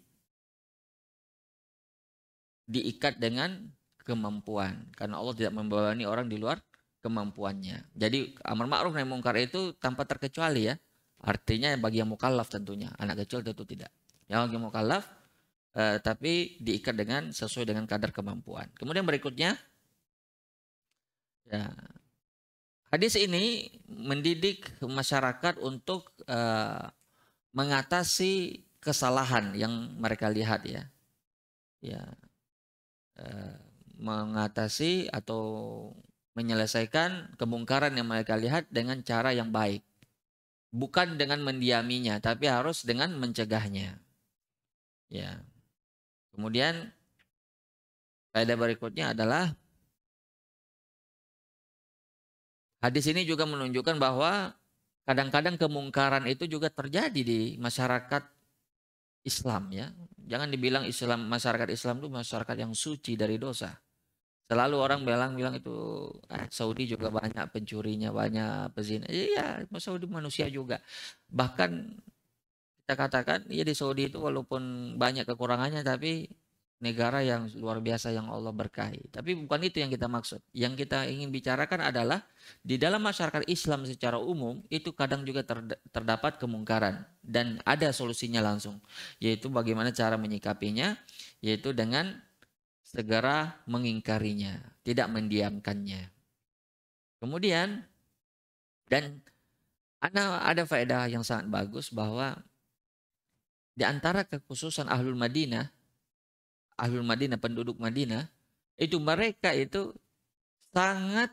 S3: diikat dengan kemampuan karena Allah tidak membebani orang di luar
S1: kemampuannya. Jadi amar ma'ruf nahi mungkar itu tanpa terkecuali ya. Artinya bagi yang mukallaf tentunya, anak kecil tentu tidak. Yang bagi mukallaf eh, tapi diikat dengan sesuai dengan kadar kemampuan. Kemudian berikutnya ya Hadis ini mendidik masyarakat untuk uh, mengatasi kesalahan yang mereka lihat ya. Ya. Uh, mengatasi atau menyelesaikan kemungkaran yang mereka lihat dengan cara yang baik. Bukan dengan mendiaminya,
S3: tapi harus dengan mencegahnya. Ya. Kemudian faedah berikutnya adalah Hadis ini juga menunjukkan bahwa kadang-kadang kemungkaran itu juga
S1: terjadi di masyarakat Islam ya. Jangan dibilang Islam masyarakat Islam itu masyarakat yang suci dari dosa. Selalu orang bilang-bilang itu eh, Saudi juga banyak pencurinya, banyak pezina. Iya, Saudi manusia juga. Bahkan kita katakan ya di Saudi itu walaupun banyak kekurangannya tapi negara yang luar biasa yang Allah berkahi. Tapi bukan itu yang kita maksud. Yang kita ingin bicarakan adalah di dalam masyarakat Islam secara umum itu kadang juga terdapat kemungkaran dan ada solusinya langsung, yaitu bagaimana cara menyikapinya, yaitu dengan segera mengingkarinya, tidak mendiamkannya. Kemudian dan ada ada faedah yang sangat bagus bahwa di antara kekhususan Ahlul Madinah ahlul Madinah, penduduk Madinah, itu mereka itu sangat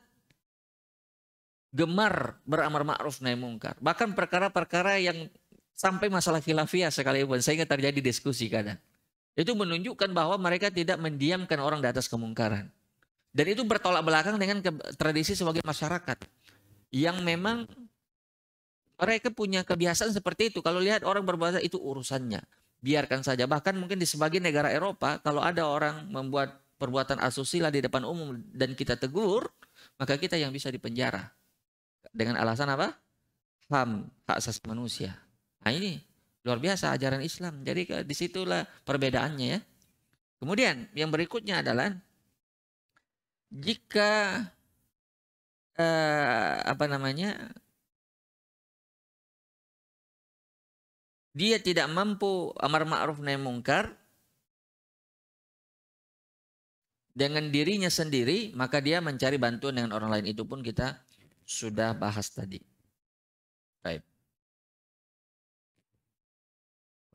S1: gemar beramar ma'ruf naik mungkar. Bahkan perkara-perkara yang sampai masalah khilafiyah sekalipun sehingga terjadi diskusi kadang. Itu menunjukkan bahwa mereka tidak mendiamkan orang di atas kemungkaran. Dan itu bertolak belakang dengan tradisi sebagai masyarakat yang memang mereka punya kebiasaan seperti itu. Kalau lihat orang berbahasa itu urusannya biarkan saja. Bahkan mungkin di sebagian negara Eropa, kalau ada orang membuat perbuatan asusila di depan umum dan kita tegur, maka kita yang bisa dipenjara. Dengan alasan apa? HAM, hak asasi manusia. Nah ini luar biasa ajaran Islam. Jadi disitulah perbedaannya ya.
S3: Kemudian yang berikutnya adalah jika eh, apa namanya dia tidak mampu amar ma'ruf nahi mungkar dengan dirinya sendiri, maka dia mencari bantuan dengan orang lain. Itu pun kita sudah bahas tadi. Baik.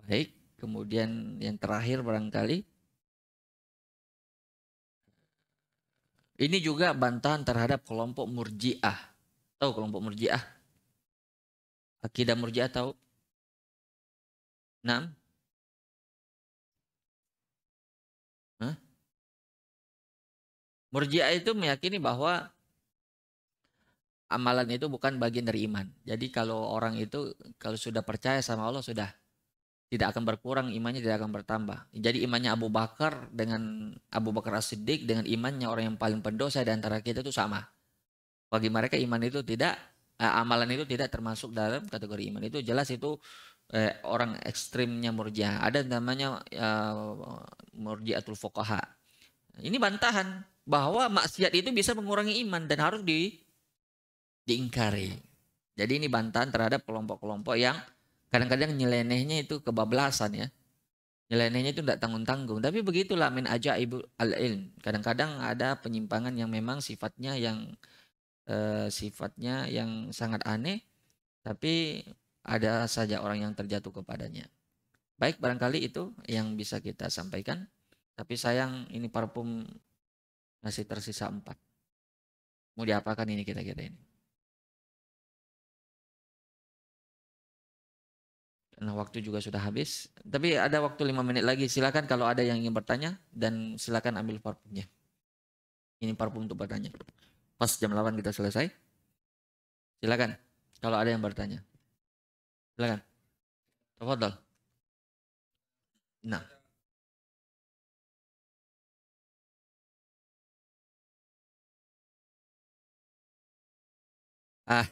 S3: Baik, kemudian yang terakhir barangkali Ini juga bantahan terhadap kelompok
S2: murjiah. Tahu kelompok murjiah? Akidah murjiah tahu? Naam. Murji'ah itu meyakini bahwa
S1: amalan itu bukan bagian dari iman. Jadi kalau orang itu kalau sudah percaya sama Allah sudah tidak akan berkurang imannya tidak akan bertambah. Jadi imannya Abu Bakar dengan Abu Bakar As-Siddiq dengan imannya orang yang paling pendosa di antara kita itu sama. Bagi mereka iman itu tidak eh, amalan itu tidak termasuk dalam kategori iman itu jelas itu eh, orang ekstrimnya Murja Ada namanya murja ya, murjiatul fokaha Ini bantahan bahwa maksiat itu bisa mengurangi iman dan harus di diingkari. Jadi ini bantahan terhadap kelompok-kelompok yang kadang-kadang nyelenehnya itu kebablasan ya. Nyelenehnya itu tidak tanggung-tanggung. Tapi begitulah min aja ibu al-ilm. Kadang-kadang ada penyimpangan yang memang sifatnya yang eh, sifatnya yang sangat aneh. Tapi ada saja orang yang terjatuh kepadanya. Baik, barangkali itu yang bisa kita sampaikan. Tapi
S2: sayang ini parfum masih tersisa empat. Mau diapakan ini
S3: kita-kita ini? Nah, waktu juga sudah habis. Tapi ada waktu lima menit lagi. Silakan kalau ada yang ingin bertanya
S1: dan silakan ambil parfumnya. Ini parfum untuk bertanya.
S3: Pas jam 8 kita selesai. Silakan kalau ada yang bertanya silakan Tafadhol. nah
S2: ah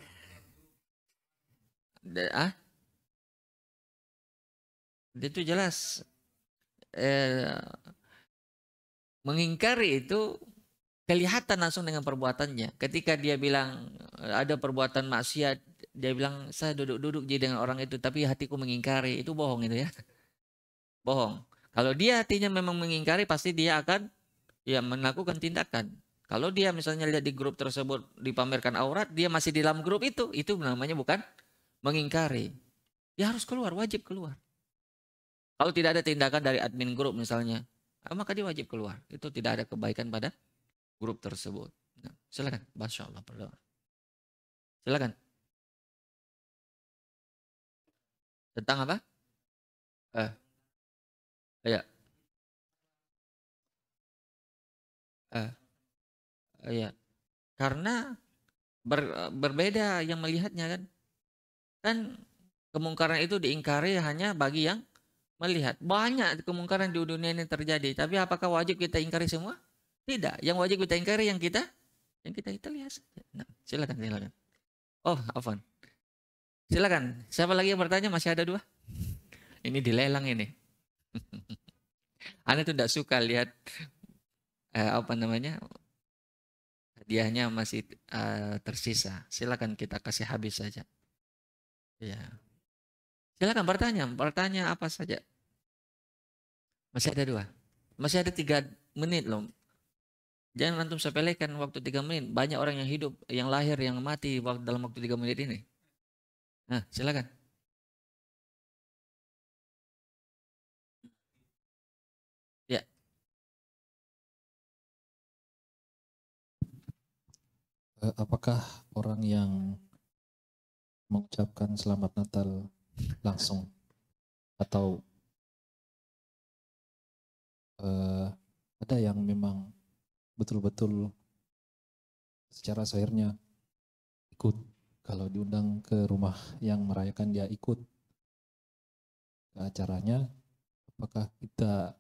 S2: ah
S3: itu jelas eh, mengingkari itu kelihatan langsung dengan perbuatannya ketika dia
S1: bilang ada perbuatan maksiat dia bilang saya duduk-duduk jadi dengan orang itu tapi hatiku mengingkari itu bohong itu ya bohong kalau dia hatinya memang mengingkari pasti dia akan ya melakukan tindakan kalau dia misalnya lihat di grup tersebut dipamerkan aurat dia masih di dalam grup itu itu namanya bukan mengingkari dia ya, harus keluar wajib keluar kalau tidak ada tindakan dari admin grup misalnya eh, maka dia
S3: wajib keluar itu tidak ada kebaikan pada grup tersebut nah, silakan masya Allah
S2: silakan Tentang apa? Eh. Ya.
S3: Eh. Ya. Karena ber, berbeda yang melihatnya kan. Kan kemungkaran itu
S1: diingkari hanya bagi yang melihat. Banyak kemungkaran di dunia ini terjadi, tapi apakah wajib kita ingkari semua? Tidak. Yang wajib kita ingkari yang kita yang kita kita lihat. Nah, silakan silakan. Oh, Afan. Silakan. Siapa lagi yang bertanya? Masih ada dua? Ini dilelang ini. Anda tuh tidak suka lihat eh, apa namanya hadiahnya masih eh, tersisa. Silakan kita kasih habis saja. Ya. Silakan bertanya, bertanya apa saja. Masih ada dua, masih ada tiga menit loh. Jangan antum sepelekan waktu tiga menit. Banyak orang yang hidup, yang
S2: lahir, yang mati dalam waktu tiga menit ini. Nah, silakan. Ya. Eh, apakah orang yang mengucapkan selamat Natal langsung atau uh,
S3: ada yang memang betul-betul secara sehirnya ikut kalau diundang ke rumah yang merayakan dia ikut ke acaranya, apakah kita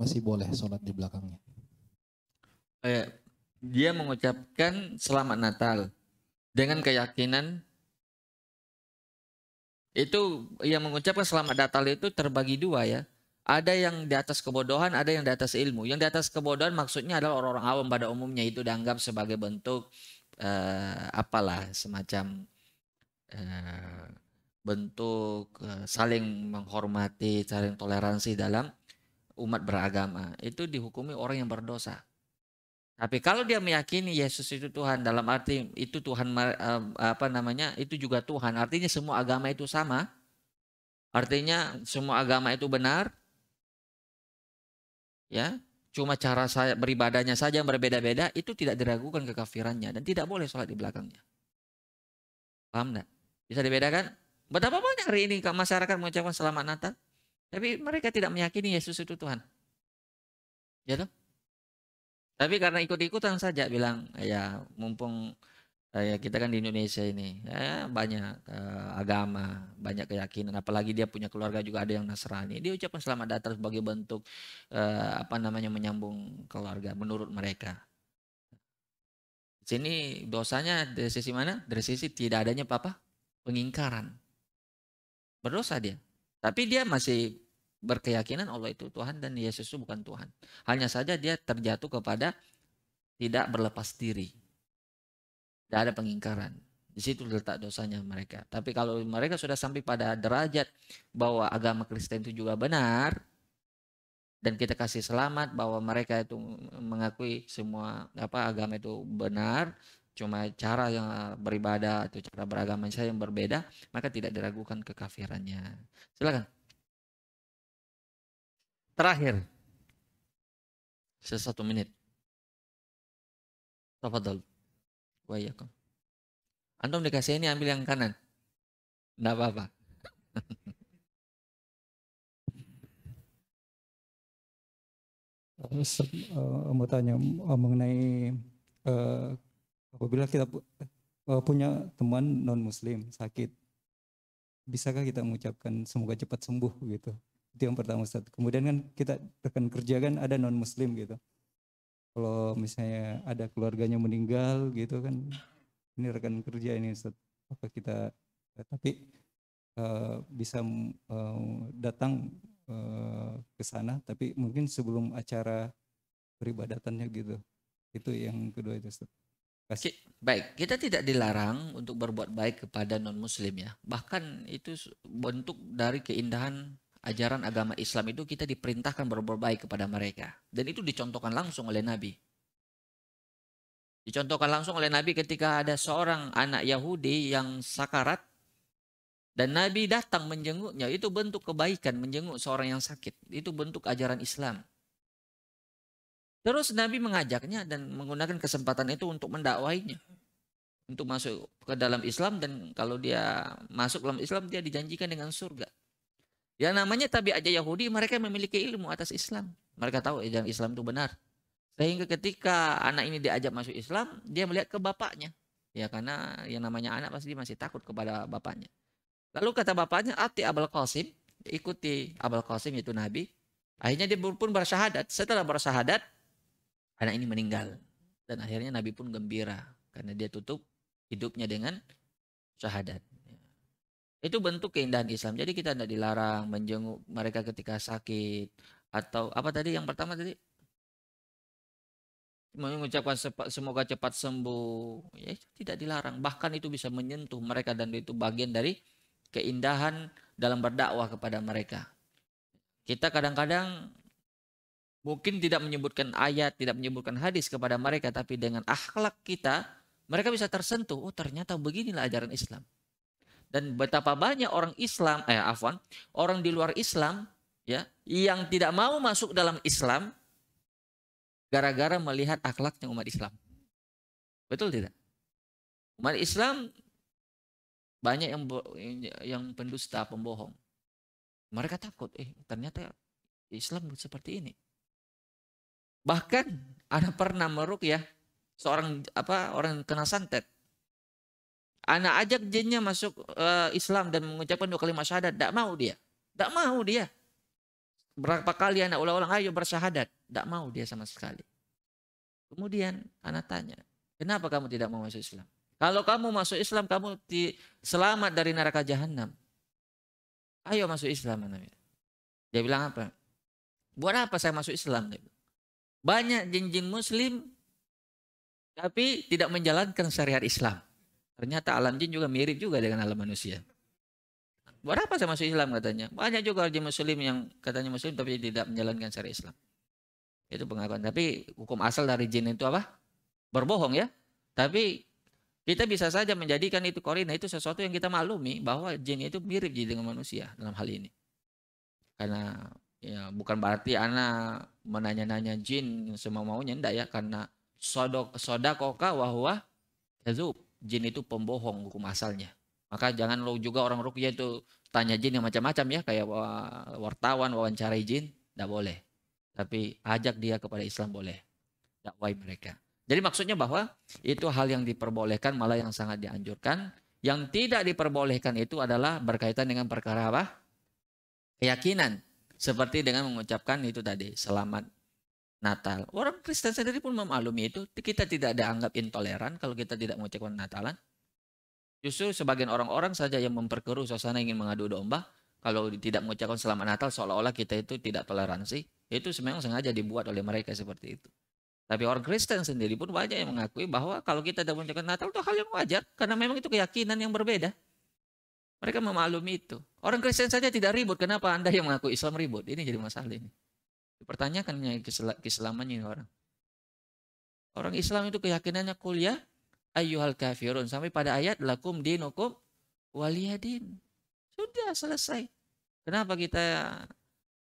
S4: masih boleh sholat di belakangnya?
S3: Eh, dia mengucapkan selamat Natal dengan keyakinan
S1: itu yang mengucapkan selamat Natal itu terbagi dua ya. Ada yang di atas kebodohan, ada yang di atas ilmu. Yang di atas kebodohan maksudnya adalah orang-orang awam pada umumnya itu dianggap sebagai bentuk uh, apalah semacam uh, bentuk uh, saling menghormati, saling toleransi dalam umat beragama itu dihukumi orang yang berdosa. Tapi kalau dia meyakini Yesus itu Tuhan dalam arti itu Tuhan apa namanya itu juga Tuhan artinya semua agama itu sama artinya semua agama itu benar ya cuma cara saya beribadahnya saja yang berbeda-beda itu tidak diragukan kekafirannya dan tidak boleh sholat di belakangnya. Paham tidak? Bisa dibedakan? Betapa banyak hari ini masyarakat mengucapkan selamat Natal, tapi mereka tidak meyakini Yesus itu Tuhan. Ya tuh Tapi karena ikut-ikutan saja bilang, ya mumpung kayak eh, kita kan di Indonesia ini ya, banyak uh, agama banyak keyakinan apalagi dia punya keluarga juga ada yang Nasrani dia ucapkan selamat datang sebagai bentuk uh, apa namanya menyambung keluarga menurut mereka sini dosanya dari sisi mana dari sisi tidak adanya apa pengingkaran berdosa dia tapi dia masih berkeyakinan Allah itu Tuhan dan Yesus itu bukan Tuhan hanya saja dia terjatuh kepada tidak berlepas diri tidak ada pengingkaran. Di situ letak dosanya mereka. Tapi kalau mereka sudah sampai pada derajat bahwa agama Kristen itu juga benar, dan kita kasih selamat bahwa mereka itu mengakui semua apa agama itu benar cuma cara yang beribadah atau cara beragama saya yang berbeda maka tidak diragukan
S3: kekafirannya
S2: silakan terakhir
S3: sesatu menit Tafadhal wayakum. Antum dikasih ini ambil yang kanan. Enggak apa-apa.
S4: Eh, mau tanya eh, mengenai uh, apabila kita uh, punya teman non muslim sakit bisakah kita mengucapkan semoga cepat sembuh gitu itu yang pertama Ustaz. kemudian kan kita rekan kerja kan ada non muslim gitu kalau misalnya ada keluarganya meninggal gitu kan ini rekan kerja ini apa kita eh, tapi uh, bisa uh, datang uh, ke sana tapi mungkin sebelum acara peribadatannya gitu itu yang kedua itu Ustaz.
S1: Kasih. Baik, kita tidak dilarang untuk berbuat baik kepada non-muslim ya. Bahkan itu bentuk dari keindahan ajaran agama Islam itu kita diperintahkan berbuat baik kepada mereka. Dan itu dicontohkan langsung oleh Nabi. Dicontohkan langsung oleh Nabi ketika ada seorang anak Yahudi yang sakarat dan Nabi datang menjenguknya. Itu bentuk kebaikan menjenguk seorang yang sakit. Itu bentuk ajaran Islam. Terus Nabi mengajaknya dan menggunakan kesempatan itu untuk mendakwainya. Untuk masuk ke dalam Islam dan kalau dia masuk dalam Islam dia dijanjikan dengan surga. Yang namanya aja Yahudi, mereka memiliki ilmu atas Islam. Mereka tahu ajaran Islam itu benar. Sehingga ketika anak ini diajak masuk Islam, dia melihat ke bapaknya. Ya karena yang namanya anak pasti masih takut kepada bapaknya. Lalu kata bapaknya, Ati Abul Qasim, ikuti Abul Qasim yaitu Nabi. Akhirnya dia pun bersyahadat. Setelah bersyahadat, anak ini meninggal. Dan akhirnya Nabi pun gembira. Karena dia tutup hidupnya dengan syahadat. Itu bentuk keindahan Islam. Jadi kita tidak dilarang menjenguk mereka ketika sakit atau apa tadi yang pertama tadi mengucapkan semoga cepat sembuh ya tidak dilarang bahkan itu bisa menyentuh mereka dan itu bagian dari keindahan dalam berdakwah kepada mereka kita kadang-kadang mungkin tidak menyebutkan ayat tidak menyebutkan hadis kepada mereka tapi dengan akhlak kita mereka bisa tersentuh oh ternyata beginilah ajaran Islam dan betapa banyak orang Islam eh afwan orang di luar Islam ya yang tidak mau masuk dalam Islam
S3: gara-gara melihat akhlaknya umat Islam betul tidak umat Islam banyak yang yang pendusta
S1: pembohong mereka takut eh ternyata Islam seperti ini bahkan ada pernah meruk ya seorang apa orang kena santet Anak ajak jinnya masuk uh, Islam dan mengucapkan dua kalimat syahadat. Tidak mau dia. Tidak mau dia. Berapa kali anak ulang-ulang, ayo bersyahadat. Tidak mau dia sama sekali. Kemudian anak tanya, kenapa kamu tidak mau masuk Islam? Kalau kamu masuk Islam, kamu selamat dari neraka jahanam. Ayo masuk Islam. Anaknya. Dia bilang apa? Buat apa saya masuk Islam? Banyak jin Banyak jinjing muslim tapi tidak menjalankan syariat Islam. Ternyata alam jin juga mirip juga dengan alam manusia. Buat apa saya masuk Islam katanya? Banyak juga jin muslim yang katanya muslim tapi tidak menjalankan syariat Islam. Itu pengakuan. Tapi hukum asal dari jin itu apa? Berbohong ya. Tapi kita bisa saja menjadikan itu korina nah, itu sesuatu yang kita maklumi bahwa jin itu mirip dengan manusia dalam hal ini. Karena ya bukan berarti anak menanya-nanya jin semau maunya ndak ya karena sodok sodakoka wahwa yazub jin itu pembohong hukum asalnya. Maka jangan lo juga orang rukyah itu tanya jin yang macam-macam ya kayak wartawan wawancara jin tidak boleh. Tapi ajak dia kepada Islam boleh. Dakwai mereka. Jadi maksudnya bahwa itu hal yang diperbolehkan malah yang sangat dianjurkan. Yang tidak diperbolehkan itu adalah berkaitan dengan perkara apa? Keyakinan. Seperti dengan mengucapkan itu tadi, selamat Natal. Orang Kristen sendiri pun memaklumi itu. Kita tidak ada anggap intoleran kalau kita tidak mengucapkan Natalan. Justru sebagian orang-orang saja yang memperkeruh suasana ingin mengadu domba. Kalau tidak mengucapkan selamat Natal seolah-olah kita itu tidak toleransi. Itu memang sengaja dibuat oleh mereka seperti itu. Tapi orang Kristen sendiri pun banyak yang mengakui bahwa kalau kita tidak mengucapkan Natal itu hal yang wajar. Karena memang itu keyakinan yang berbeda. Mereka memaklumi itu. Orang Kristen saja tidak ribut. Kenapa Anda yang mengaku Islam ribut? Ini jadi masalah ini dipertanyakan keislamannya ya orang. Orang Islam itu keyakinannya kuliah ya ayyuhal kafirun sampai pada ayat lakum dinukum waliyadin. Sudah selesai. Kenapa kita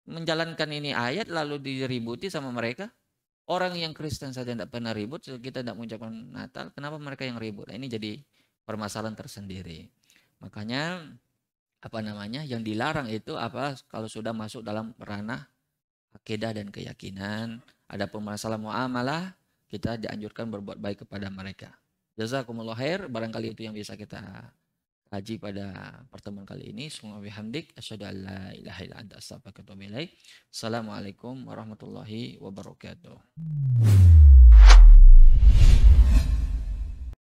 S1: menjalankan ini ayat lalu diributi sama mereka? Orang yang Kristen saja tidak pernah ribut, kita tidak mengucapkan Natal, kenapa mereka yang ribut? Nah, ini jadi permasalahan tersendiri. Makanya apa namanya yang dilarang itu apa kalau sudah masuk dalam ranah akidah dan keyakinan. Adapun masalah muamalah, kita dianjurkan berbuat baik kepada mereka. Jazakumullah khair, barangkali itu yang bisa kita kaji pada pertemuan kali ini. Assalamualaikum warahmatullahi wabarakatuh.